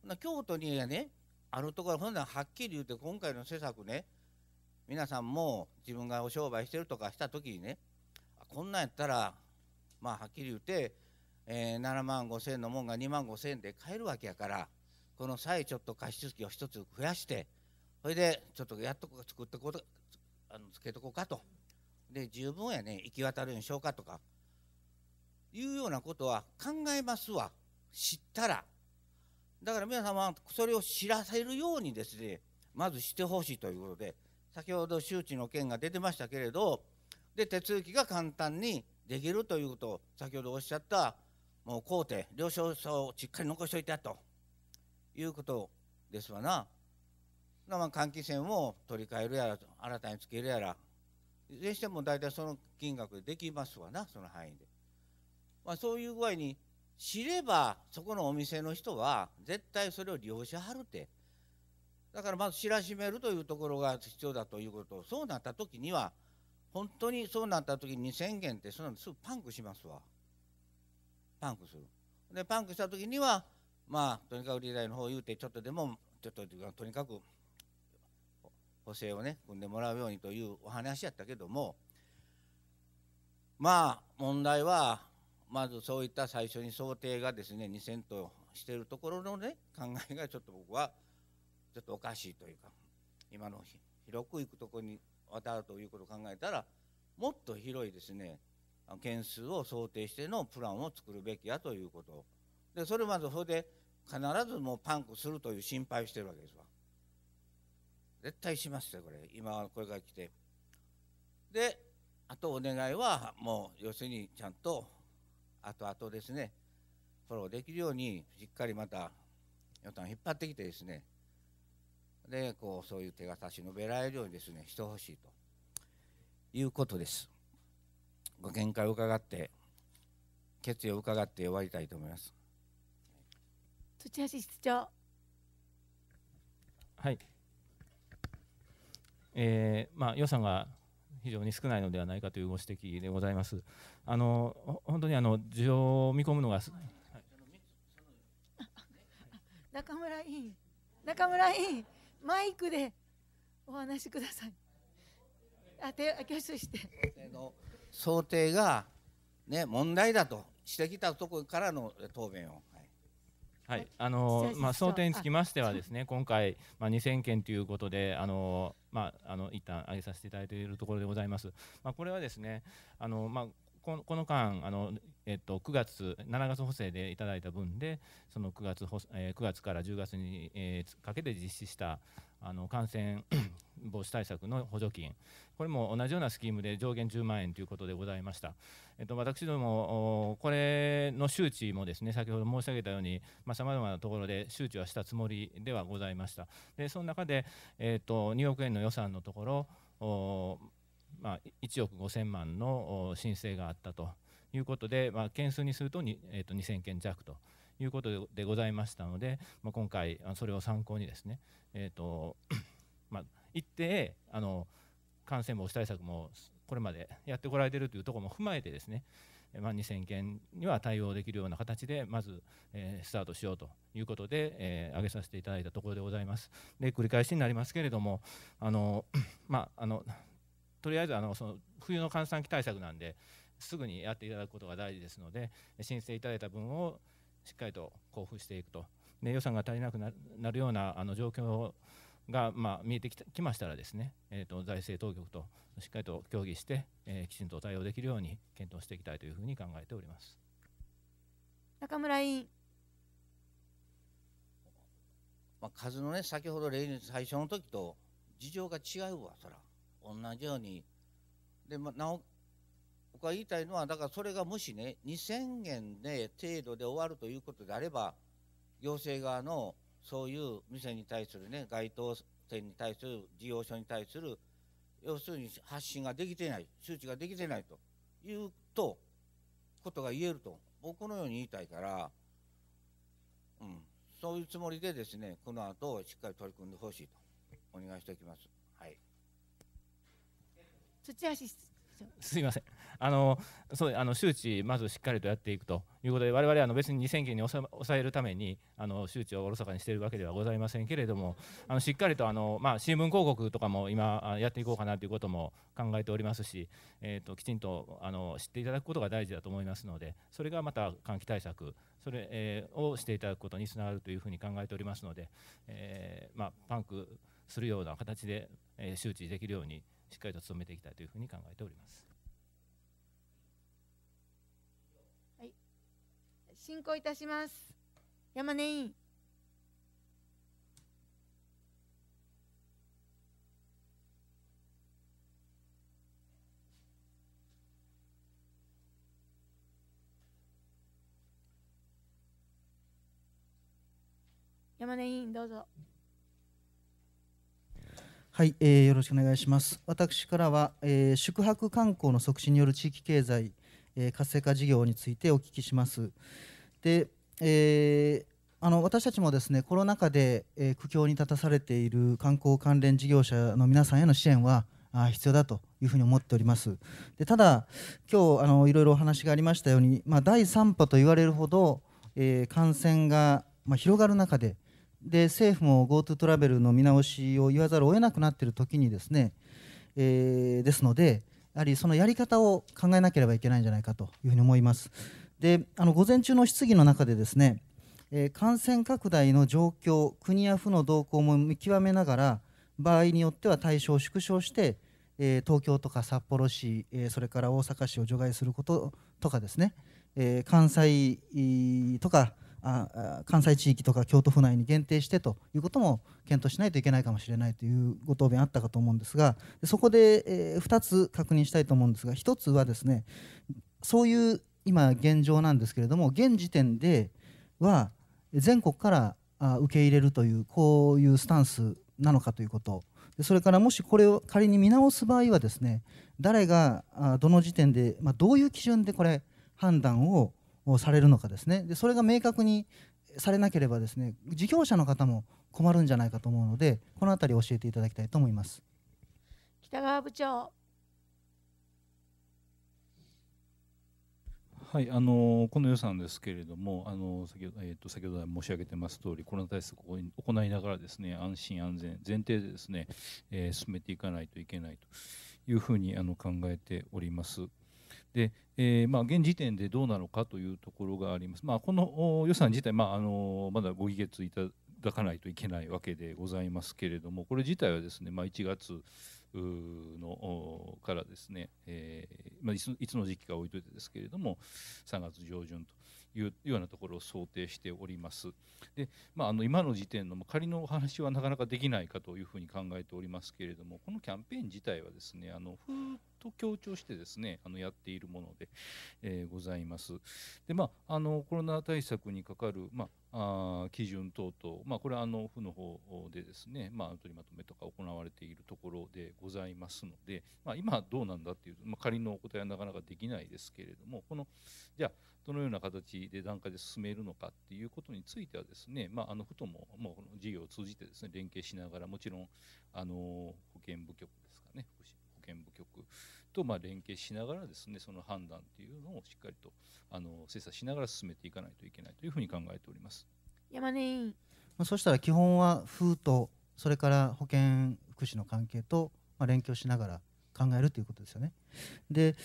わ。京都にはねあるところほんならはっきり言うて今回の施策ね皆さんも自分がお商売してるとかした時にねこんなんやったらまあはっきり言うて、えー、7万5千のもんが2万5千で買えるわけやからこの際ちょっと加湿器を1つ増やしてそれでちょっとやっと作ってこうあのつけとこうかとで十分やね行き渡るようにしようかとかいうようなことは考えますわ知ったら。だから皆様それを知らせるようにですねまずしてほしいということで先ほど周知の件が出てましたけれどで手続きが簡単にできるということを先ほどおっしゃったもう工程了承書をしっかり残しておいたということですわな。まあ、換気扇を取り替えるやら新たにつけるやらいずれにしても大体その金額でできますわなその範囲で、まあ、そういう具合に知ればそこのお店の人は絶対それを利用しはるてだからまず知らしめるというところが必要だということそうなった時には本当にそうなった時に2,000ってそんなのすぐパンクしますわパンクするでパンクした時にはまあとにかくリーダーの方言うてちょっとでもちょっととにかく補正をね組んでもらうようにというお話やったけどもまあ問題はまずそういった最初に想定がですね2000としてるところのね考えがちょっと僕はちょっとおかしいというか今の広く行くとこに渡るということを考えたらもっと広いですね件数を想定してのプランを作るべきやということでそれまずそれで必ずもうパンクするという心配してるわけですわ絶対しますよこれ今これが来てであとお願いはもう要するにちゃんと後々ですねフォローできるようにしっかりまた予算引っ張ってきてですねでこうそういう手が差し伸べられるようにですねしてほしいということですご見解を伺って決意を伺って終わりたいと思います土橋室長はいえー、まあ予算が非常に少ないのではないかというご指摘でございます。あの本当にあの需要を見込むのが、はい中村委員、中村委員、マイクでお話しください。あ手挙手して想定が、ね、問題だとしてきたところからの答弁を。はいあのまあ、想定につきましてはですね今回、まあ、2000件ということであのまあ、あの一旦挙げさせていただいているところでございます。まあ、これはですねあの、まあこのこの間あの、えっと、9月7月補正でいただいた分でその9月,、えー、9月から10月に、えー、かけて実施したあの感染防止対策の補助金、これも同じようなスキームで上限10万円ということでございました。えっと、私ども、これの周知もですね、先ほど申し上げたように、さまざ、あ、まなところで周知はしたつもりではございました。で、その中で、えっと、2億円の予算のところ、まあ、1億5000万の申請があったということで、まあ、件数にするとえっと2000件弱ということでございましたので、まあ、今回、それを参考にですね、えーとまあ、一定あの感染防止対策もこれまでやってこられているというところも踏まえてですね、まあ、2000件には対応できるような形でまず、えー、スタートしようということで、えー、挙げさせていただいたところでございます。で繰り返しになりますけれどもあの、まあ、あのとりあえずあのその冬の閑散期対策なんですぐにやっていただくことが大事ですので申請いただいた分をしっかりと交付していくとで予算が足りなくなるようなあの状況が、まあ、見えてきましたらですね、えー、と財政当局としっかりと協議して、えー、きちんと対応できるように検討していきたいというふうに考えております中村委員。まあ、数のね先ほど例に最初の時と事情が違うわそら同じようにで、まあ、なお僕は言いたいのはだからそれがもしね2000円で程度で終わるということであれば行政側のそういう店に対するね該当店に対する事業所に対する要するに発信ができてない周知ができてないというとことが言えると僕のように言いたいから、うん、そういうつもりでですねこの後しっかり取り組んでほしいとお願いしておきます。はい、土橋すいませんあのそうあの周知、まずしっかりとやっていくということで、我々あの別に2000件に抑えるためにあの周知をおろそかにしているわけではございませんけれども、あのしっかりとあの、まあ、新聞広告とかも今、やっていこうかなということも考えておりますし、えーと、きちんとあの知っていただくことが大事だと思いますので、それがまた換気対策、それ、えー、をしていただくことにつながるというふうに考えておりますので、えー、まあ、パンクするような形で、えー、周知できるように、しっかりと努めていきたいというふうに考えております。進行いたします。山根委員。山根委員どうぞ。はい、えー、よろしくお願いします。私からは、えー、宿泊観光の促進による地域経済、えー、活性化事業についてお聞きします。で、えーあの私たちもですねコロナ禍で、えー、苦境に立たされている観光関連事業者の皆さんへの支援はあ必要だというふうに思っておりますでただ今日あのいろいろお話がありましたように、まあ、第3波と言われるほど、えー、感染が、まあ、広がる中でで政府も GoTo トラベルの見直しを言わざるを得なくなっている時にですね、えー、ですのでやはりそのやり方を考えなければいけないんじゃないかというふうに思います。であの午前中の質疑の中でですね、えー、感染拡大の状況国や府の動向も見極めながら場合によっては対象を縮小して、えー、東京とか札幌市、えー、それから大阪市を除外することとかですね、え関西とかあ関西地域とか京都府内に限定してということも検討しないといけないかもしれないというご答弁あったかと思うんですがそこで、え2つ確認したいと思うんですが1つはですねそういう今現状なんですけれども現時点では全国から受け入れるというこういうスタンスなのかということそれからもしこれを仮に見直す場合はですね誰がどの時点で、まどういう基準でこれ判断をされるのかですねでそれが明確にされなければですね事業者の方も困るんじゃないかと思うのでこの辺り教えていただきたいと思います北川部長はい、あのこの予算ですけれども、あの先ほど,、えーと、先ほど申し上げてます通り、コロナ対策を行いながらですね、安心安全前提でですね、えー、進めていかないといけないというふうにあの考えております。で、えー、まあ、現時点でどうなのかというところがあります。まあ、この予算自体、まあ、あのまだご議決いただかないといけないわけでございますけれども、これ自体はですね、まあ、1月のからですね、えーまあ、いついつの時期か置いといてですけれども3月上旬というようなところを想定しております。でまあ、あの今の時点の仮のお話はなかなかできないかというふうに考えておりますけれどもこのキャンペーン自体はですねあのと強調してですねあのやっているもので、えー、ございます。でまあ、あのコロナ対策にかかる、まあ、あ基準等々、まあ、これはあの府の方でですね、まあ、取りまとめとか行われているところでございますので、まあ、今どうなんだっていう、まあ、仮のお答えはなかなかできないですけれどもこのじゃあどのような形で段階で進めるのかっていうことについてはですね、まあ、あの府とももうこの事業を通じてですね連携しながらもちろんあの保健部局ですかね福祉健部局とま連携しながらですねその判断っていうのをしっかりとあの精査しながら進めていかないといけないというふうに考えております。山根委員、まそしたら基本は風とそれから保健福祉の関係とま連携をしながら考えるということですよね。で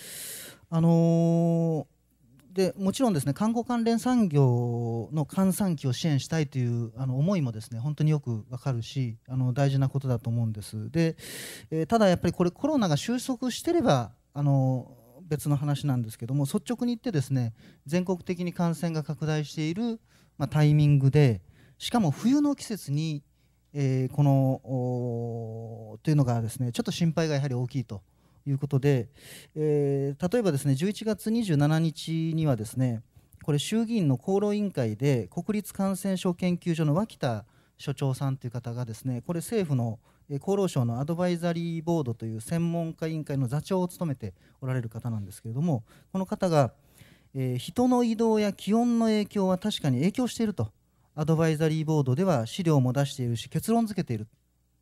あのーでもちろんですね観光関連産業の閑散期を支援したいというあの思いもですね本当によくわかるしあの大事なことだと思うんですで、えー、ただやっぱりこれコロナが収束してればあの別の話なんですけども率直に言ってですね全国的に感染が拡大している、まあ、タイミングでしかも冬の季節に、えー、このというのがですねちょっと心配がやはり大きいと。いうことで、えー、例えばですね11月27日にはですねこれ衆議院の厚労委員会で国立感染症研究所の脇田所長さんという方がですねこれ政府の厚労省のアドバイザリーボードという専門家委員会の座長を務めておられる方なんですけれどもこの方が、えー、人の移動や気温の影響は確かに影響しているとアドバイザリーボードでは資料も出しているし結論付けている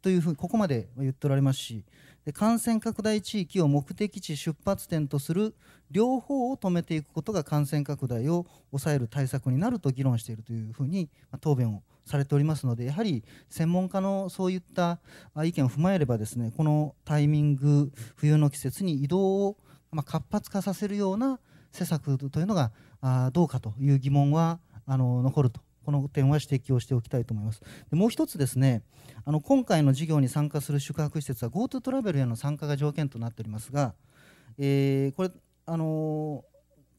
というふうにここまで言っておられますしで感染拡大地域を目的地出発点とする両方を止めていくことが感染拡大を抑える対策になると議論しているというふうに答弁をされておりますのでやはり専門家のそういった意見を踏まえればですねこのタイミング冬の季節に移動を活発化させるような施策というのがどうかという疑問はあの残るとこの点は指摘をしておきたいと思います。でもう一つですね、あの今回の事業に参加する宿泊施設は GoTo トラベルへの参加が条件となっておりますが、えー、これ、あの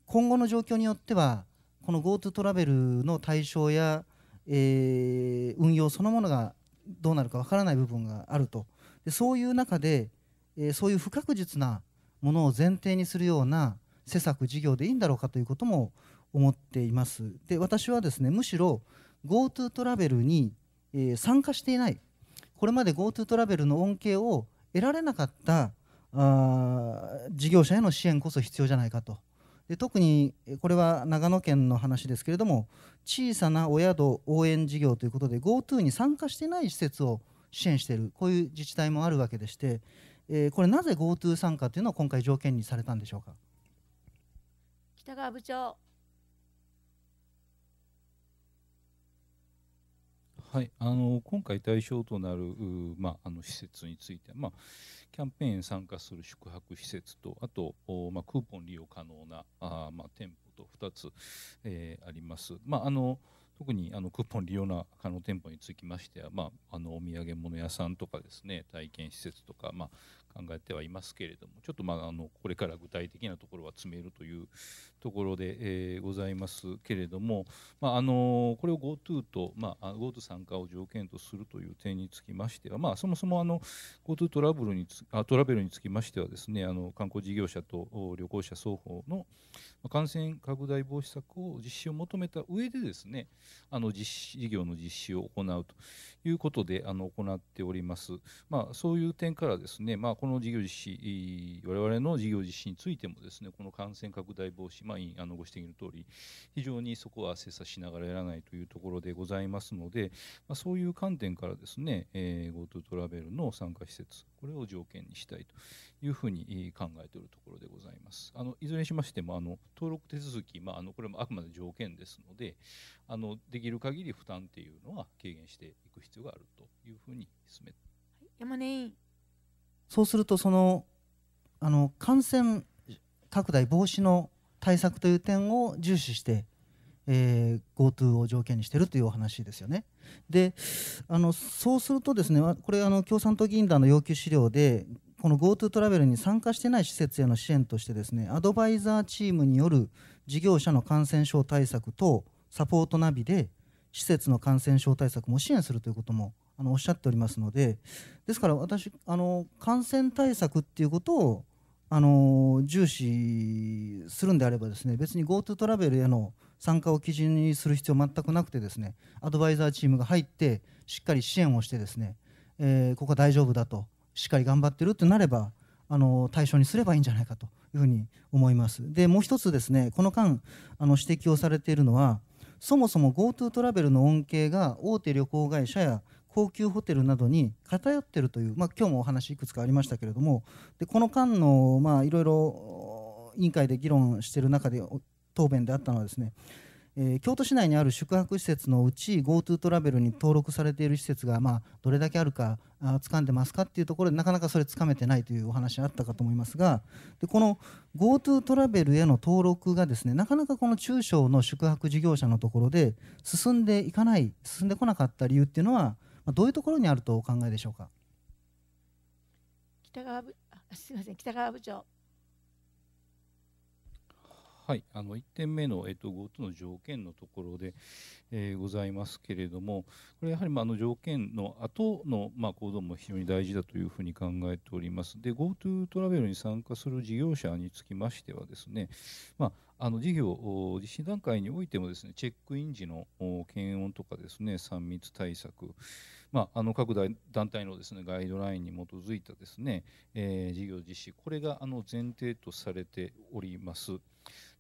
今後の状況によっては、この GoTo トラベルの対象や、えー、運用そのものがどうなるかわからない部分があるとでそういう中で、えー、そういう不確実なものを前提にするような施策事業でいいんだろうかということも思っていますで私はですねむしろ GoTo トラベルに、えー、参加していないこれまで GoTo トラベルの恩恵を得られなかったあ事業者への支援こそ必要じゃないかとで特にこれは長野県の話ですけれども小さなお宿応援事業ということで GoTo に参加してない施設を支援しているこういう自治体もあるわけでして、えー、これなぜ GoTo 参加というのを今回条件にされたんでしょうか北川部長はい、あの今回対象となる、まあ、あの施設については、まあ、キャンペーン参加する宿泊施設とあと、まあ、クーポン利用可能なあ、まあ、店舗と2つ、えー、あります。まああの特にあのクーポン利用な可能店舗につきましては、まあ、あのお土産物屋さんとかですね体験施設とか、まあ、考えてはいますけれどもちょっと、まあ、あのこれから具体的なところは詰めるというところで、えー、ございますけれども、まあ、あのこれを GoTo と、まあ、GoTo 参加を条件とするという点につきましては、まあ、そもそもあの GoTo トラブルにつあトラベルにつきましてはですねあの観光事業者と旅行者双方の感染拡大防止策を実施を求めた上でですねあの実施事業の実施を行うということであの行っております。まあ、そういう点からですね、まあ、この事業実施、我々の事業実施についてもですね、この感染拡大防止、まあ、あのご指摘の通り、非常にそこは精査しながらやらないというところでございますので、まあ、そういう観点からですね、え GoTo トラベルの参加施設、これを条件にしたいというふうに考えているところでございます。あのいずれにしましても、あの登録手続き、まあ、あのこれもあくまで条件ですので、あのできる限り負担っていうのは軽減していく必要があるというふうに進め、山根委員そうするとそのあの感染拡大防止の対策という点を重視して、えー、GoTo を条件にしているというお話ですよね。であのそうするとですねこれあの共産党議員団の要求資料でこの GoTo トラベルに参加してない施設への支援としてですねアドバイザーチームによる事業者の感染症対策等サポートナビで施設の感染症対策も支援するということもあのおっしゃっておりますのでですから私あの感染対策っていうことをあの重視するんであればですね別に GoTo トラベルへの参加を基準にする必要は全くなくてですねアドバイザーチームが入ってしっかり支援をしてですね、えー、ここは大丈夫だとしっかり頑張ってるってなればあの対象にすればいいんじゃないかというふうに思います。でもう一つですねこの間あの指摘をされているのはそもそも GoTo トラベルの恩恵が大手旅行会社や高級ホテルなどに偏っているという、まあ、今日もお話いくつかありましたけれどもでこの間のいろいろ委員会で議論している中で答弁であったのはですねえー、京都市内にある宿泊施設のうち GoTo トラベルに登録されている施設が、まあ、どれだけあるかあ掴んでますかっていうところでなかなかそれつかめてないというお話があったかと思いますがでこの GoTo トラベルへの登録がですねなかなかこの中小の宿泊事業者のところで進んでいかない進んでこなかった理由っていうのは、まあ、どういうところにあるとお考えでしょうか北川部あすみません北川部長はい、あの1点目の、えっと、GoTo の条件のところで、えー、ございますけれども、これやはり、まあ、の条件の後の、まあ、行動も非常に大事だというふうに考えております。GoTo トラベルに参加する事業者につきましてはですね、まあ、あの事業実施段階においてもですね、チェックイン時の検温とかですね、3密対策、まあ、あの各団体のですねガイドラインに基づいたですね、えー、事業実施、これがあの前提とされております。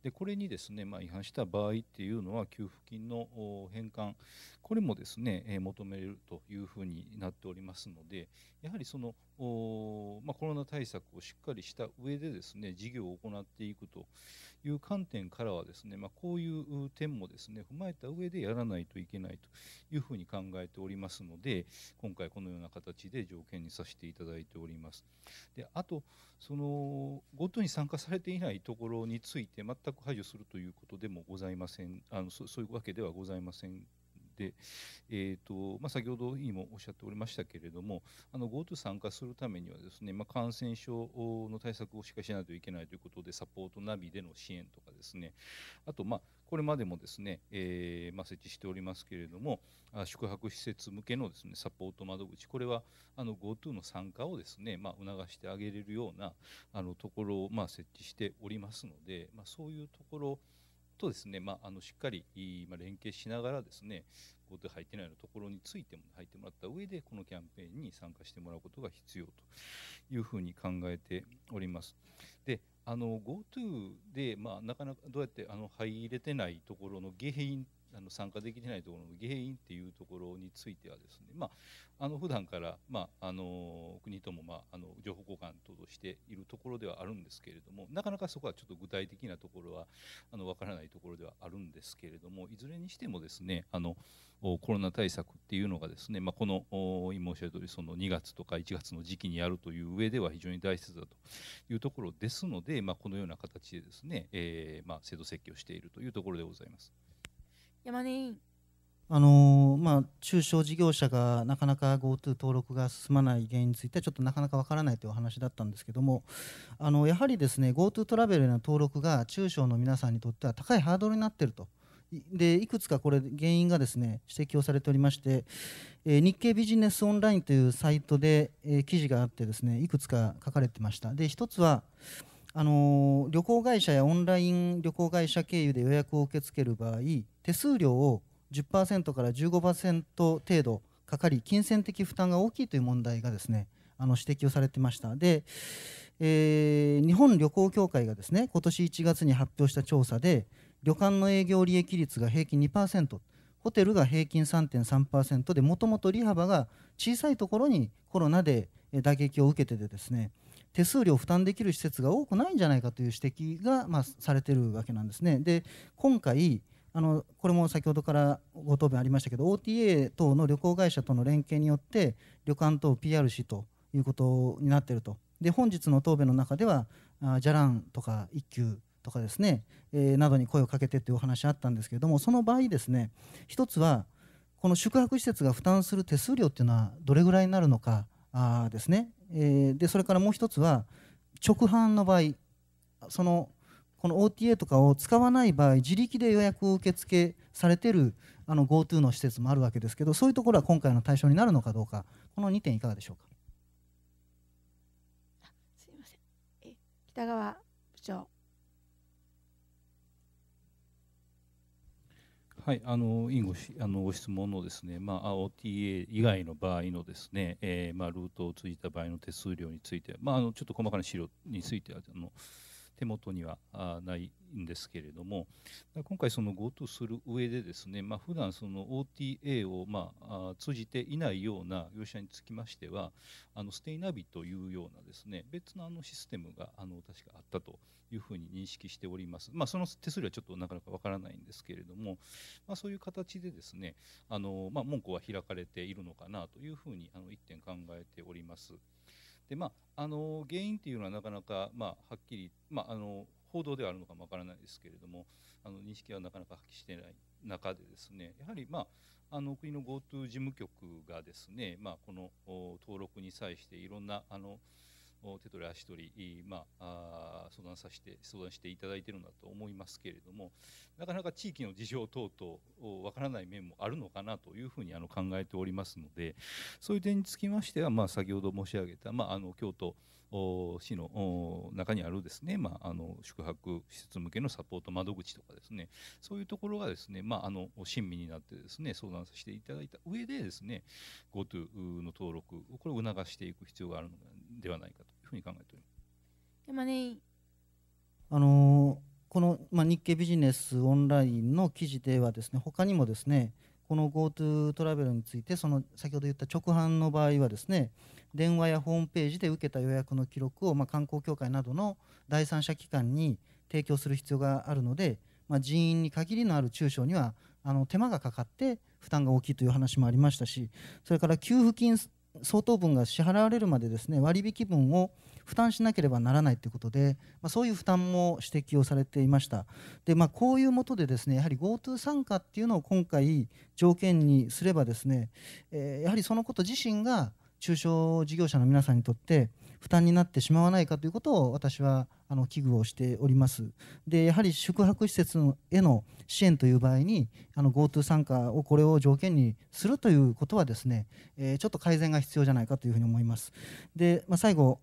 でこれにですね、まあ、違反した場合っていうのは給付金の返還これもですね、え求めるというふうになっておりますので、やはりその、まあ、コロナ対策をしっかりした上でですね、事業を行っていくという観点からはですね、まあ、こういう点もですね、踏まえた上でやらないといけないというふうに考えておりますので、今回このような形で条件にさせていただいております。で、あと、その、ごとに参加されていないところについて全く排除するということでもございません、あのそういうわけではございませんで、えーとまあ、先ほどにもおっしゃっておりましたけれども、GoTo 参加するためにはですね、まあ、感染症の対策をしかしないといけないということで、サポートナビでの支援とかですね、あと、まあ、これまでもですね、えーまあ、設置しておりますけれども、宿泊施設向けのですねサポート窓口、これは GoTo の参加をですね、まあ、促してあげれるようなあのところをまあ設置しておりますので、まあ、そういうところとですね、まあ、あのしっかりま連携しながらですね GoTo 入ってないのところについても入ってもらった上でこのキャンペーンに参加してもらうことが必要というふうに考えております。で GoTo で、まあ、なかなかどうやってあの入れてないところの原因あの参加できてないところの原因っていうところについてはですね、まあ、あの普段から、まあ、あの国とも、まあ、あの情報交換等々しているところではあるんですけれどもなかなかそこはちょっと具体的なところはあの分からないところではあるんですけれどもいずれにしてもですねあのコロナ対策っていうのがですね、まあ、この今申し上げ通りその2月とか1月の時期にやるという上では非常に大切だというところですので、まあ、このような形でですね、えー、まあ制度設計をしているというところでございます。山根委員あのー、まあ、中小事業者がなかなか GoTo 登録が進まない原因についてはちょっとなかなかわからないというお話だったんですけどもあのやはりですね GoTo トラベルへの登録が中小の皆さんにとっては高いハードルになっていると。でいくつかこれ原因がですね指摘をされておりまして、えー、日経ビジネスオンラインというサイトで、えー、記事があってですねいくつか書かれてましたで1つはあの旅行会社やオンライン旅行会社経由で予約を受け付ける場合手数料を10%から15%程度かかり金銭的負担が大きいという問題がですねあの指摘をされてましたで、えー、日本旅行協会がですね今年1月に発表した調査で旅館の営業利益率が平均2%ホテルが平均3.3%でもともと利幅が小さいところにコロナで打撃を受けててですね手数料負担できる施設が多くないんじゃないかという指摘が、まあ、されてるわけなんですね。で今回あのこれも先ほどからご答弁ありましたけど OTA 等の旅行会社との連携によって旅館等 PR c ということになっているとで本日の答弁の中ではあじゃらんとか一休とかですね、えー、などに声をかけてというお話あったんですけれどもその場合ですね一つはこの宿泊施設が負担する手数料っていうのはどれぐらいになるのかあですね、えー、でそれからもう一つは直販の場合そのこの OTA とかを使わない場合自力で予約を受け付けされてるあの GoTo の施設もあるわけですけどそういうところは今回の対象になるのかどうかこの2点いかがでしょうか。すみません北川はい、あの委員ごあのご質問のですね、まあ、OTA 以外の場合のですね、えー、まあ、ルートを通じた場合の手数料について、まあ、あのちょっと細かな資料についてはあの手元にはないんですけれども今回その GoTo する上でですね、まあ、普段その OTA をまあ通じていないような業者につきましてはあのステイナビというようなですね別のあのシステムがあの確かあったというふうに認識しております、まあ、その手数料はちょっとなかなかわからないんですけれども、まあ、そういう形でですねあの、まあ、門戸は開かれているのかなというふうにあの一点考えております。でまあ、あの原因っていうのはなかなか、まあ、はっきり、まあ、あの報道ではあるのかもわからないですけれどもあの認識はなかなか発揮してない中でですねやはり、まあ、あの国の GoTo 事務局がですね、まあ、この登録に際していろんなあの、手取り足取り、まあ、相談させて相談していただいてるんだと思いますけれどもなかなか地域の事情等々わからない面もあるのかなというふうにあの考えておりますのでそういう点につきましては、まあ、先ほど申し上げた、まあ、あの京都市の中にあるですね、まあ、あの宿泊施設向けのサポート窓口とかですねそういうところがですね、まあ、あの親身になってですね相談させていただいた上でですね GoTo の登録これを促していく必要があるのではないかと。ふうに考えております。あのこの、まあ、日経ビジネスオンラインの記事ではですね他にもですねこの GoTo トラベルについてその先ほど言った直販の場合はですね電話やホームページで受けた予約の記録を、まあ、観光協会などの第三者機関に提供する必要があるので、まあ、人員に限りのある中小にはあの手間がかかって負担が大きいという話もありましたしそれから給付金相当分が支払われるまでですね割引分を負担しなければならないということで、まあ、そういう負担も指摘をされていましたで、まあ、こういうもとでですねやはり GoTo 参加っていうのを今回条件にすればですね、えー、やはりそのこと自身が中小事業者の皆さんにとって負担になってしまわないかということを私はあの危惧をしておりますでやはり宿泊施設への支援という場合に GoTo 参加をこれを条件にするということはですね、えー、ちょっと改善が必要じゃないかというふうに思いますで、まあ、最後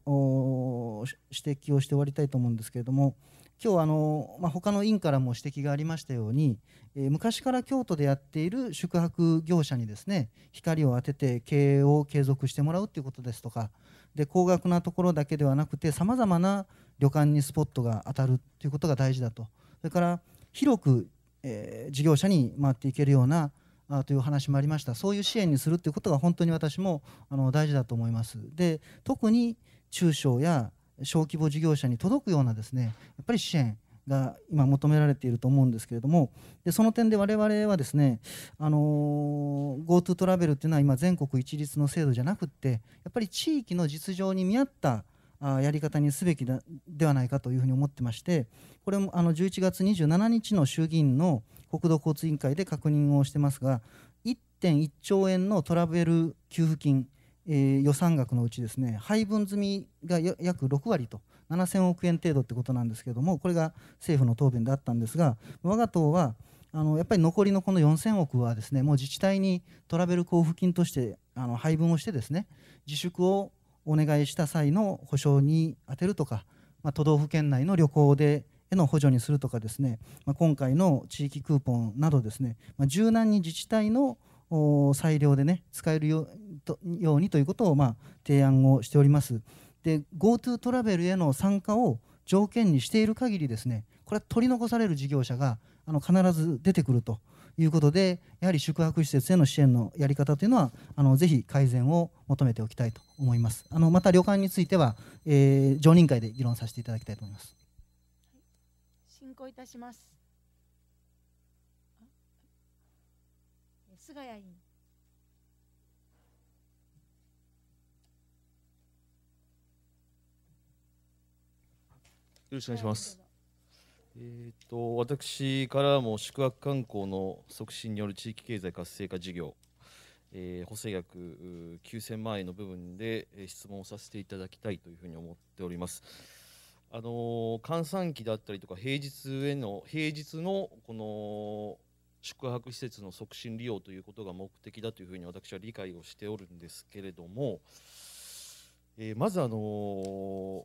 指摘をして終わりたいと思うんですけれども今日あの、まあ、他の委員からも指摘がありましたように、えー、昔から京都でやっている宿泊業者にですね光を当てて経営を継続してもらうということですとかで高額なところだけではなくてさまざまな旅館にスポットが当たるということが大事だとそれから広く、えー、事業者に回っていけるようなあという話もありましたそういう支援にするということが本当に私もあの大事だと思います。で特に中小や小規模事業者に届くようなですねやっぱり支援が今求められていると思うんですけれどもでその点で我々はですね、あの GoTo トラベルっていうのは今全国一律の制度じゃなくってやっぱり地域の実情に見合ったあやり方にすべきだではないかというふうに思ってましてこれもあの11月27日の衆議院の国土交通委員会で確認をしてますが1.1兆円のトラベル給付金、えー、予算額のうちですね配分済みが約6割と7000億円程度ってことなんですけどもこれが政府の答弁であったんですが我が党はあのやっぱり残りのこの4000億はですねもう自治体にトラベル交付金としてあの配分をしてですね自粛をお願いした際の補償に充てるとか、まあ、都道府県内の旅行でへの補助にするとかですね、まあ、今回の地域クーポンなどですね、まあ、柔軟に自治体の裁量でね使えるようにということをま提案をしております。で GoTo トラベルへの参加を条件にしている限りですねこれは取り残される事業者があの必ず出てくるということでやはり宿泊施設への支援のやり方というのはあのぜひ改善を求めておきたいと思いますあのまた旅館については、えー、常任会で議論させていただきたいと思います進行いたします菅谷委員ろしくお願いします。えーと、と私からも宿泊観光の促進による地域経済活性化事業、えー、補正額9000万円の部分で質問をさせていただきたいというふうに思っております。あの閑散期だったりとか平日への平日のこの宿泊施設の促進利用ということが目的だというふうに私は理解をしておるんですけれども、えー、まずあのー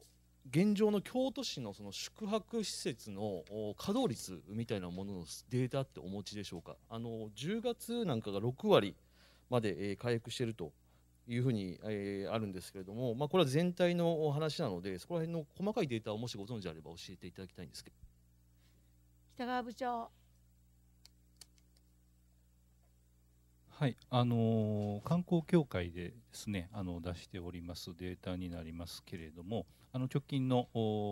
現状の京都市のその宿泊施設の稼働率みたいなもののデータってお持ちでしょうか、あの10月なんかが6割まで、回復しているというふうに、えー、あるんですけれども、まあ、これは全体の話なので、そこら辺の細かいデータをもしご存知あれば教えていただきたいんですけど。北川部長はいあのー、観光協会でですねあの出しておりますデータになりますけれども、あの直近の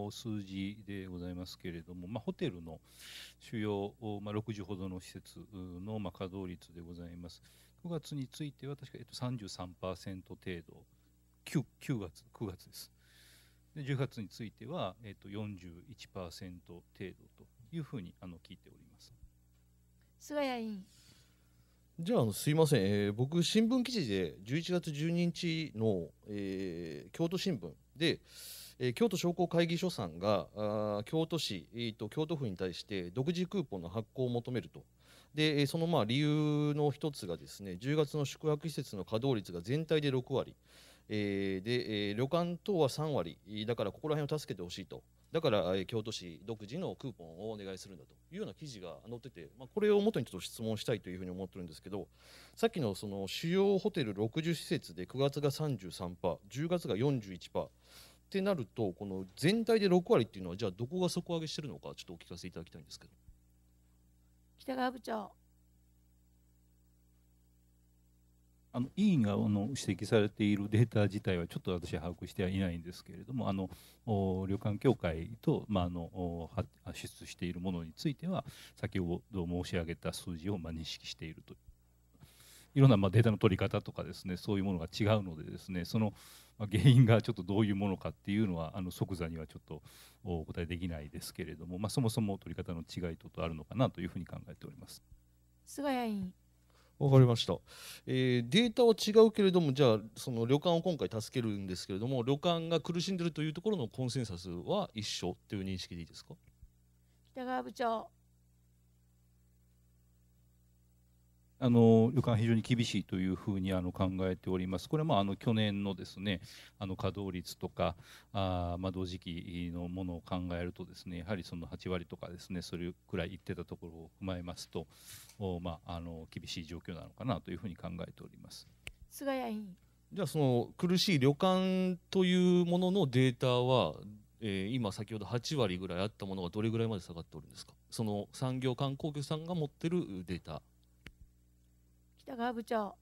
数字でございますけれども、まあ、ホテルの主要、まあ、60ほどの施設の、まあ、稼働率でございます。9月については、確か、えっと、33%程度9、9月、9月です。で10月については、えっと、41%程度というふうにあの聞いております。菅谷委員じゃああのすいません、えー、僕、新聞記事で11月12日の、えー、京都新聞で、え京都商工会議所さんがあ京都市、えーと、京都府に対して独自クーポンの発行を求めると。でそのまあ理由の1つがですね10月の宿泊施設の稼働率が全体で6割、えー、で、えー、旅館等は3割だからここら辺を助けてほしいとだから、えー、京都市独自のクーポンをお願いするんだというような記事が載ってて、まあ、これを元にちょっと質問したいというふうに思ってるんですけどさっきのその主要ホテル60施設で9月が 33%10 月が41%。ってなると、この全体で6割っていうのは、じゃあどこが底上げしてるのか、ちょっとお聞かせいただきたいんですけど。北川部長。あの委員があの指摘されているデータ自体はちょっと私は把握してはいないんですけれどもあの旅館協会と、まあ、あの支出しているものについては先ほど申し上げた数字を、まあ、認識しているといろんな、まあ、データの取り方とかですねそういうものが違うのでですねそのまあ、原因がちょっとどういうものかっていうのはあの即座にはちょっとお答えできないですけれども、まあ、そもそも取り方の違いとあるのかなというふうに考えております。菅谷委員わかりました、えー、データは違うけれどもじゃあその旅館を今回助けるんですけれども旅館が苦しんでるというところのコンセンサスは一緒という認識でいいですか北川部長あの旅館非常に厳しいというふうにあの考えております。これはまああの去年のですねあの稼働率とかあまあ同時期のものを考えるとですねやはりその8割とかですねそれくらいいってたところを踏まえますとまああの厳しい状況なのかなというふうに考えております。菅谷委員。じゃあその苦しい旅館というもののデータはえー、今先ほど8割ぐらいあったものがどれぐらいまで下がっておるんですかその産業観光局さんが持ってるデータ北川部長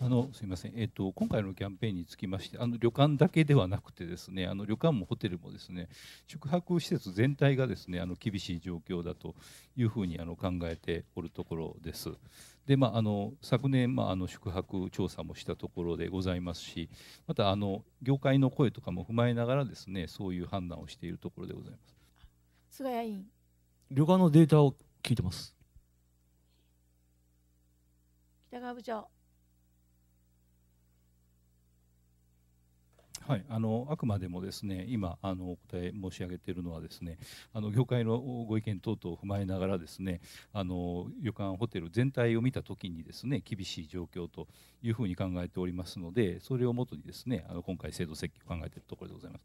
あのすみません、えっと、今回のキャンペーンにつきまして、あの旅館だけではなくて、ですねあの旅館もホテルもですね宿泊施設全体がですねあの厳しい状況だというふうにあの考えておるところです。でまあ、あの昨年、まあ、あの宿泊調査もしたところでございますし、またあの業界の声とかも踏まえながら、ですねそういう判断をしているところでございます菅谷委員。旅館のデータを聞いてます北川部長はい、あのあくまでもですね今あのお答え申し上げているのはですねあの業界のご意見等々を踏まえながらですねあの旅館ホテル全体を見たときにですね厳しい状況というふうに考えておりますのでそれをもとにですねあの今回制度設計を考えているところでございます。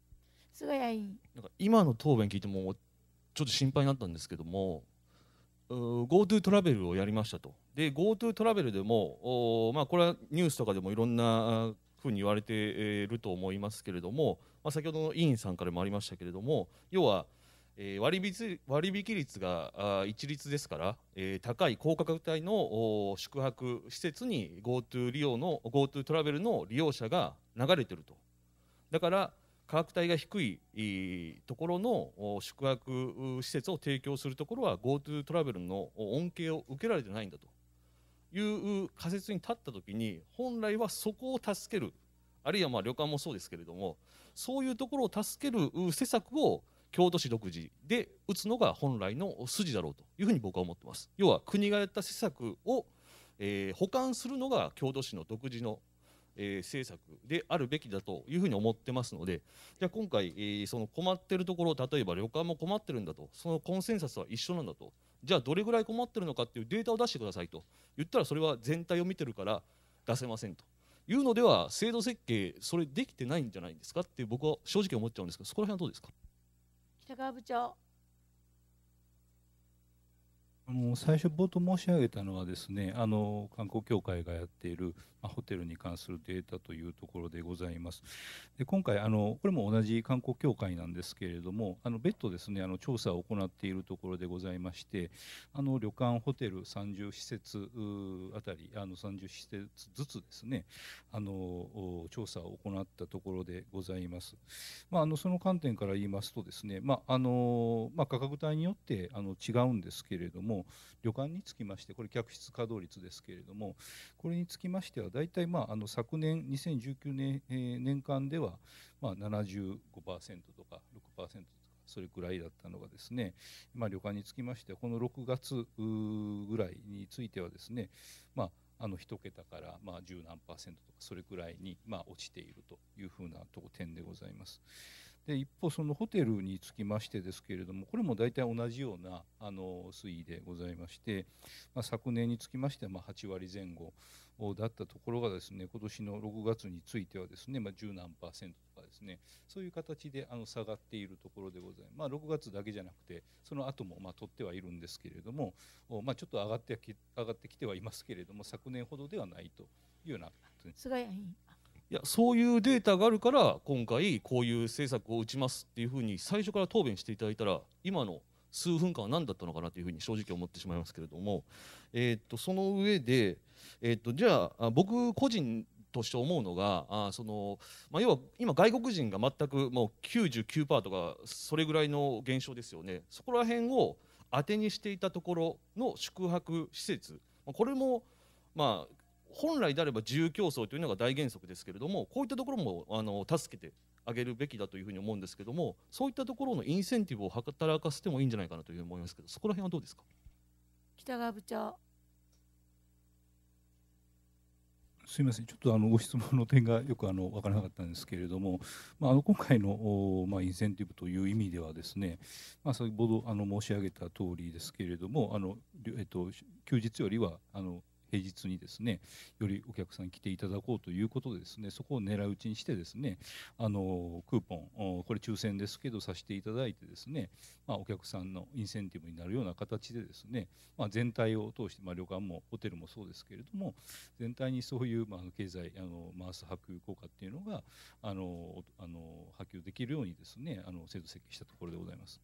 菅谷委員なんか今の答弁聞いてもちょっと心配になったんですけども GoTo トラベルをやりましたとで GoTo トラベルでもまあ、これはニュースとかでもいろんなふうに言われていると思いますけれども、まあ、先ほどの委員さんからもありましたけれども要は、えー、割引割引率が一律ですから、えー、高い高価格帯の宿泊施設に GoTo 利用の GoTo トラベルの利用者が流れてるとだから価格帯が低いところの宿泊施設を提供するところは GoTo トラベルの恩恵を受けられてないんだという仮説に立った時に本来はそこを助けるあるいはまあ旅館もそうですけれどもそういうところを助ける施策を京都市独自で打つのが本来の筋だろうというふうに僕は思ってます。要は国がやった施策を、えー、補完するのが京都市の独自のえー、政策であるべきだというふうに思ってますのでじゃあ今回、えー、その困ってるところ例えば旅館も困ってるんだとそのコンセンサスは一緒なんだとじゃあどれぐらい困ってるのかっていうデータを出してくださいと言ったらそれは全体を見てるから出せませんというのでは制度設計それできてないんじゃないですかって僕は正直思っちゃうんですけどそこら辺はどうですか北川部長あの最初冒頭申し上げたのはですねあの観光協会がやっているまあ、ホテルに関するデータというところでございます。で今回あの、これも同じ観光協会なんですけれども、あの別途ですねあの調査を行っているところでございまして、あの旅館、ホテル30施設あたり、あの30施設ずつですねあの調査を行ったところでございます。まあ、あのその観点から言いますと、ですね、まあ、あのまあ、価格帯によってあの違うんですけれども、旅館につきまして、これ、客室稼働率ですけれども、これにつきましては、大体まああの昨年2019年、えー、年間ではまあ75%とか6%とかそれくらいだったのがですね、まあ、旅館につきましてはこの6月ぐらいについてはですね、まあ、あの1桁からまあ10何パーセントとかそれくらいにまあ落ちているというふうなとこ点でございます。で一方、そのホテルにつきましてですけれども、これも大体同じようなあの推移でございまして、まあ、昨年につきましてはまあ8割前後、だったところがですね今年の6月についてはですね、まあ、10何パーセントとかですねそういう形であの下がっているところでございます、まあ、6月だけじゃなくてその後もまあ取ってはいるんですけれども、まあ、ちょっと上がってき上がってきてはいますけれども昨年ほどではないというような菅谷委員いやそういうデータがあるから今回こういう政策を打ちますっていうふうに最初から答弁していただいたら今の数分間は何だったのかなというふうに正直思ってしまいますけれども、えー、っとその上で、えー、っとじゃあ僕個人として思うのがあその、まあ、要は今外国人が全くもう99%とかそれぐらいの減少ですよねそこら辺を当てにしていたところの宿泊施設これもまあ本来であれば自由競争というのが大原則ですけれどもこういったところもあの助けて上げるべきだというふうに思うんですけどもそういったところのインセンティブを働かせてもいいんじゃないかなというふうに思いますけどそこら辺はどうですか北川部長すみません、ちょっとあのご質問の点がよくあの分からなかったんですけれども、まあ、あの今回の、お、まあ、インセンティブという意味ではですね、まあ、先ほどあの申し上げた通りですけれども、あのえっと、休日よりはあの平日にですねよりお客さんに来ていただこうということでですねそこを狙い撃ちにしてですねあのクーポンこれ抽選ですけどさせていただいてですね、まあ、お客さんのインセンティブになるような形でですね、まあ、全体を通して、まあ、旅館もホテルもそうですけれども全体にそういう、まあ、経済あの回す波及効果っていうのがあのあの波及できるようにですねあの制度設計したところでございます。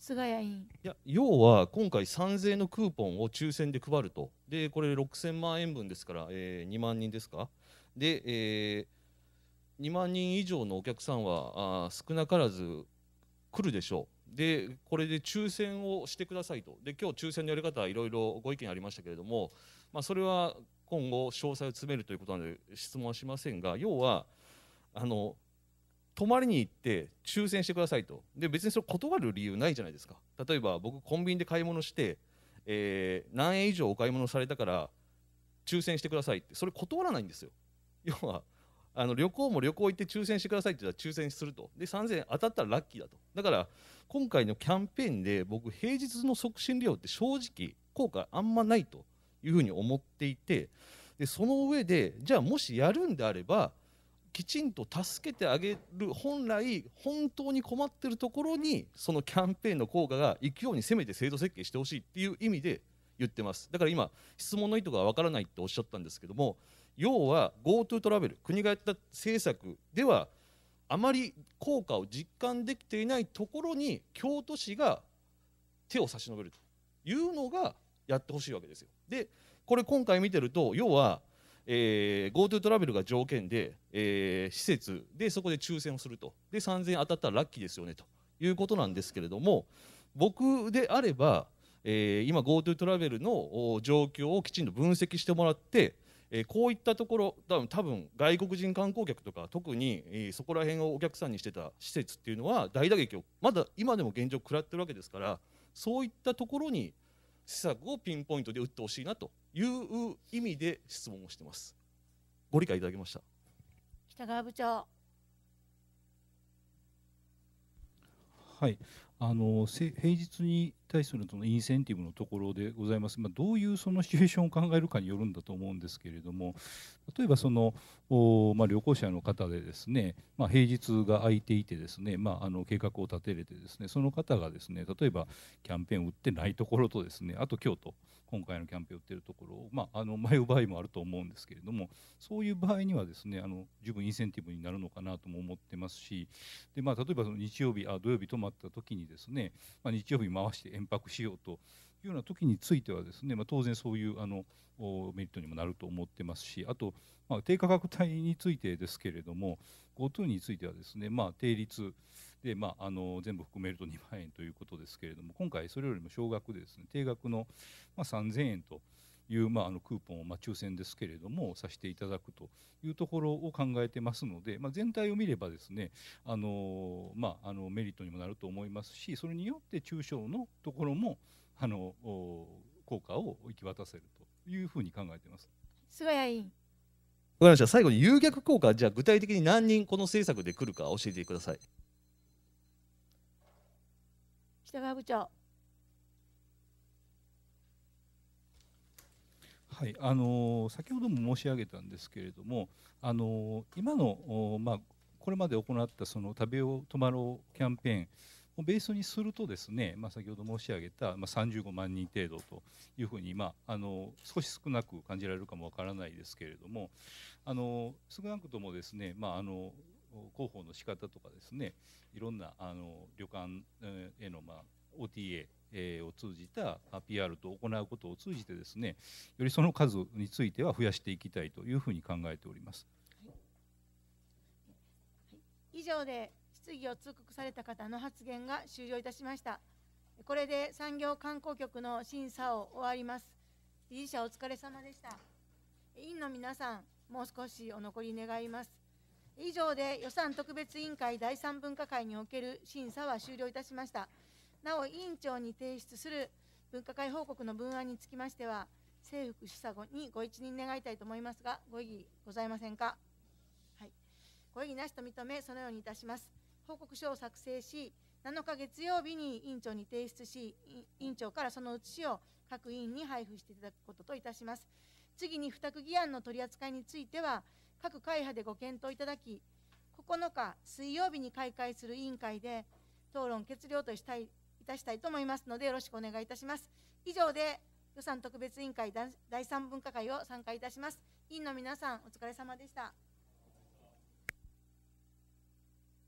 菅谷委員いや要は今回3000円のクーポンを抽選で配るとでこれ6000万円分ですから、えー、2万人ですかで、えー、2万人以上のお客さんはあ少なからず来るでしょうでこれで抽選をしてくださいとで今日抽選のやり方はいろいろご意見ありましたけれども、まあ、それは今後詳細を詰めるということなので質問はしませんが要はあの泊まりに行って抽選してくださいとで別にそれ断る理由ないじゃないですか例えば僕コンビニで買い物して、えー、何円以上お買い物されたから抽選してくださいってそれ断らないんですよ要はあの旅行も旅行行って抽選してくださいって言ったら抽選するとで3000円当たったらラッキーだとだから今回のキャンペーンで僕平日の促進利用って正直効果あんまないというふうに思っていてでその上でじゃあもしやるんであればきちんと助けてあげる本来本当に困ってるところにそのキャンペーンの効果がいくようにせめて制度設計してほしいっていう意味で言ってますだから今質問の意図がわからないっておっしゃったんですけども要は GoTo トラベル国がやった政策ではあまり効果を実感できていないところに京都市が手を差し伸べるというのがやってほしいわけですよ。でこれ今回見てると要はえー、GoTo トラベルが条件で、えー、施設でそこで抽選をするとで3000円当たったらラッキーですよねということなんですけれども僕であれば、えー、今 GoTo トラベルの状況をきちんと分析してもらって、えー、こういったところ多分多分外国人観光客とか特に、えー、そこら辺をお客さんにしてた施設っていうのは大打撃をまだ今でも現状食らってるわけですからそういったところに施策をピンポイントで打ってほしいなという意味で質問をしてます。ご理解いただけました北川部長はいあの平日に対するそのインセンティブのところでございます、まあ、どういうそのシチュエーションを考えるかによるんだと思うんですけれども例えばその、まあ、旅行者の方でですね、まあ、平日が空いていてですね、まあ、あの計画を立てれてですねその方がですね例えばキャンペーンを打ってないところとですねあと京都今回のキャンペーンを売ってるところを、まあ、あの迷う場合もあると思うんですけれどもそういう場合にはですねあの十分インセンティブになるのかなとも思ってますしで、まあ、例えばその日曜日あ土曜日泊まった時にですね、まあ、日曜日回して延泊しようというような時についてはですね、まあ、当然そういうあのメリットにもなると思ってますしあと、まあ、低価格帯についてですけれども GoTo についてはですね、まあ、定率で、まあ、あの全部含めると2万円ということですけれども今回それよりも少額でですね定額の、まあ、3000円という、まあ、あのクーポンを、まあ、抽選ですけれどもさせていただくというところを考えてますので、まあ、全体を見ればですねあの、まあ、あのメリットにもなると思いますしそれによって中小のところもあの効果を行き渡せるというふうに考えてます。菅谷委員わかりました最後に誘逆効果じゃあ具体的に何人この政策で来るか教えてください。北川部長。はい、あの先ほども申し上げたんですけれども、あの今の、まあ、これまで行ったその食べよう泊まろうキャンペーンをベースにするとですね、まあ、先ほど申し上げた、まあ、35万人程度というふうに、まあ、あの少し少なく感じられるかもわからないですけれどもあの少なくともですね、まあ、あの広報の仕方とかですねいろんなあの旅館への、まあ、OTA を通じた PR と行うことを通じてですねよりその数については増やしていきたいというふうに考えております。はいはい、以上で質疑を通告された方の発言が終了いたしました。これで産業観光局の審査を終わります。理事者お疲れ様でした。委員の皆さん、もう少しお残り願います。以上で予算特別委員会第3分科会における審査は終了いたしました。なお、委員長に提出する分科会報告の文案につきましては、政府示唆にご一任願いたいと思いますが、ご異議ございませんか。はい、ご異議なしと認め、そのようにいたします。報告書を作成し、7日月曜日に委員長に提出し、委員長からその写しを各委員に配布していただくことといたします。次に付託議案の取り扱いについては、各会派でご検討いただき、9日水曜日に開会する委員会で、討論、決了としたいいたしたいと思いますので、よろしくお願いいたします。以上で予算特別委員会第3分科会を参加いたします。委員の皆さん、お疲れ様でした。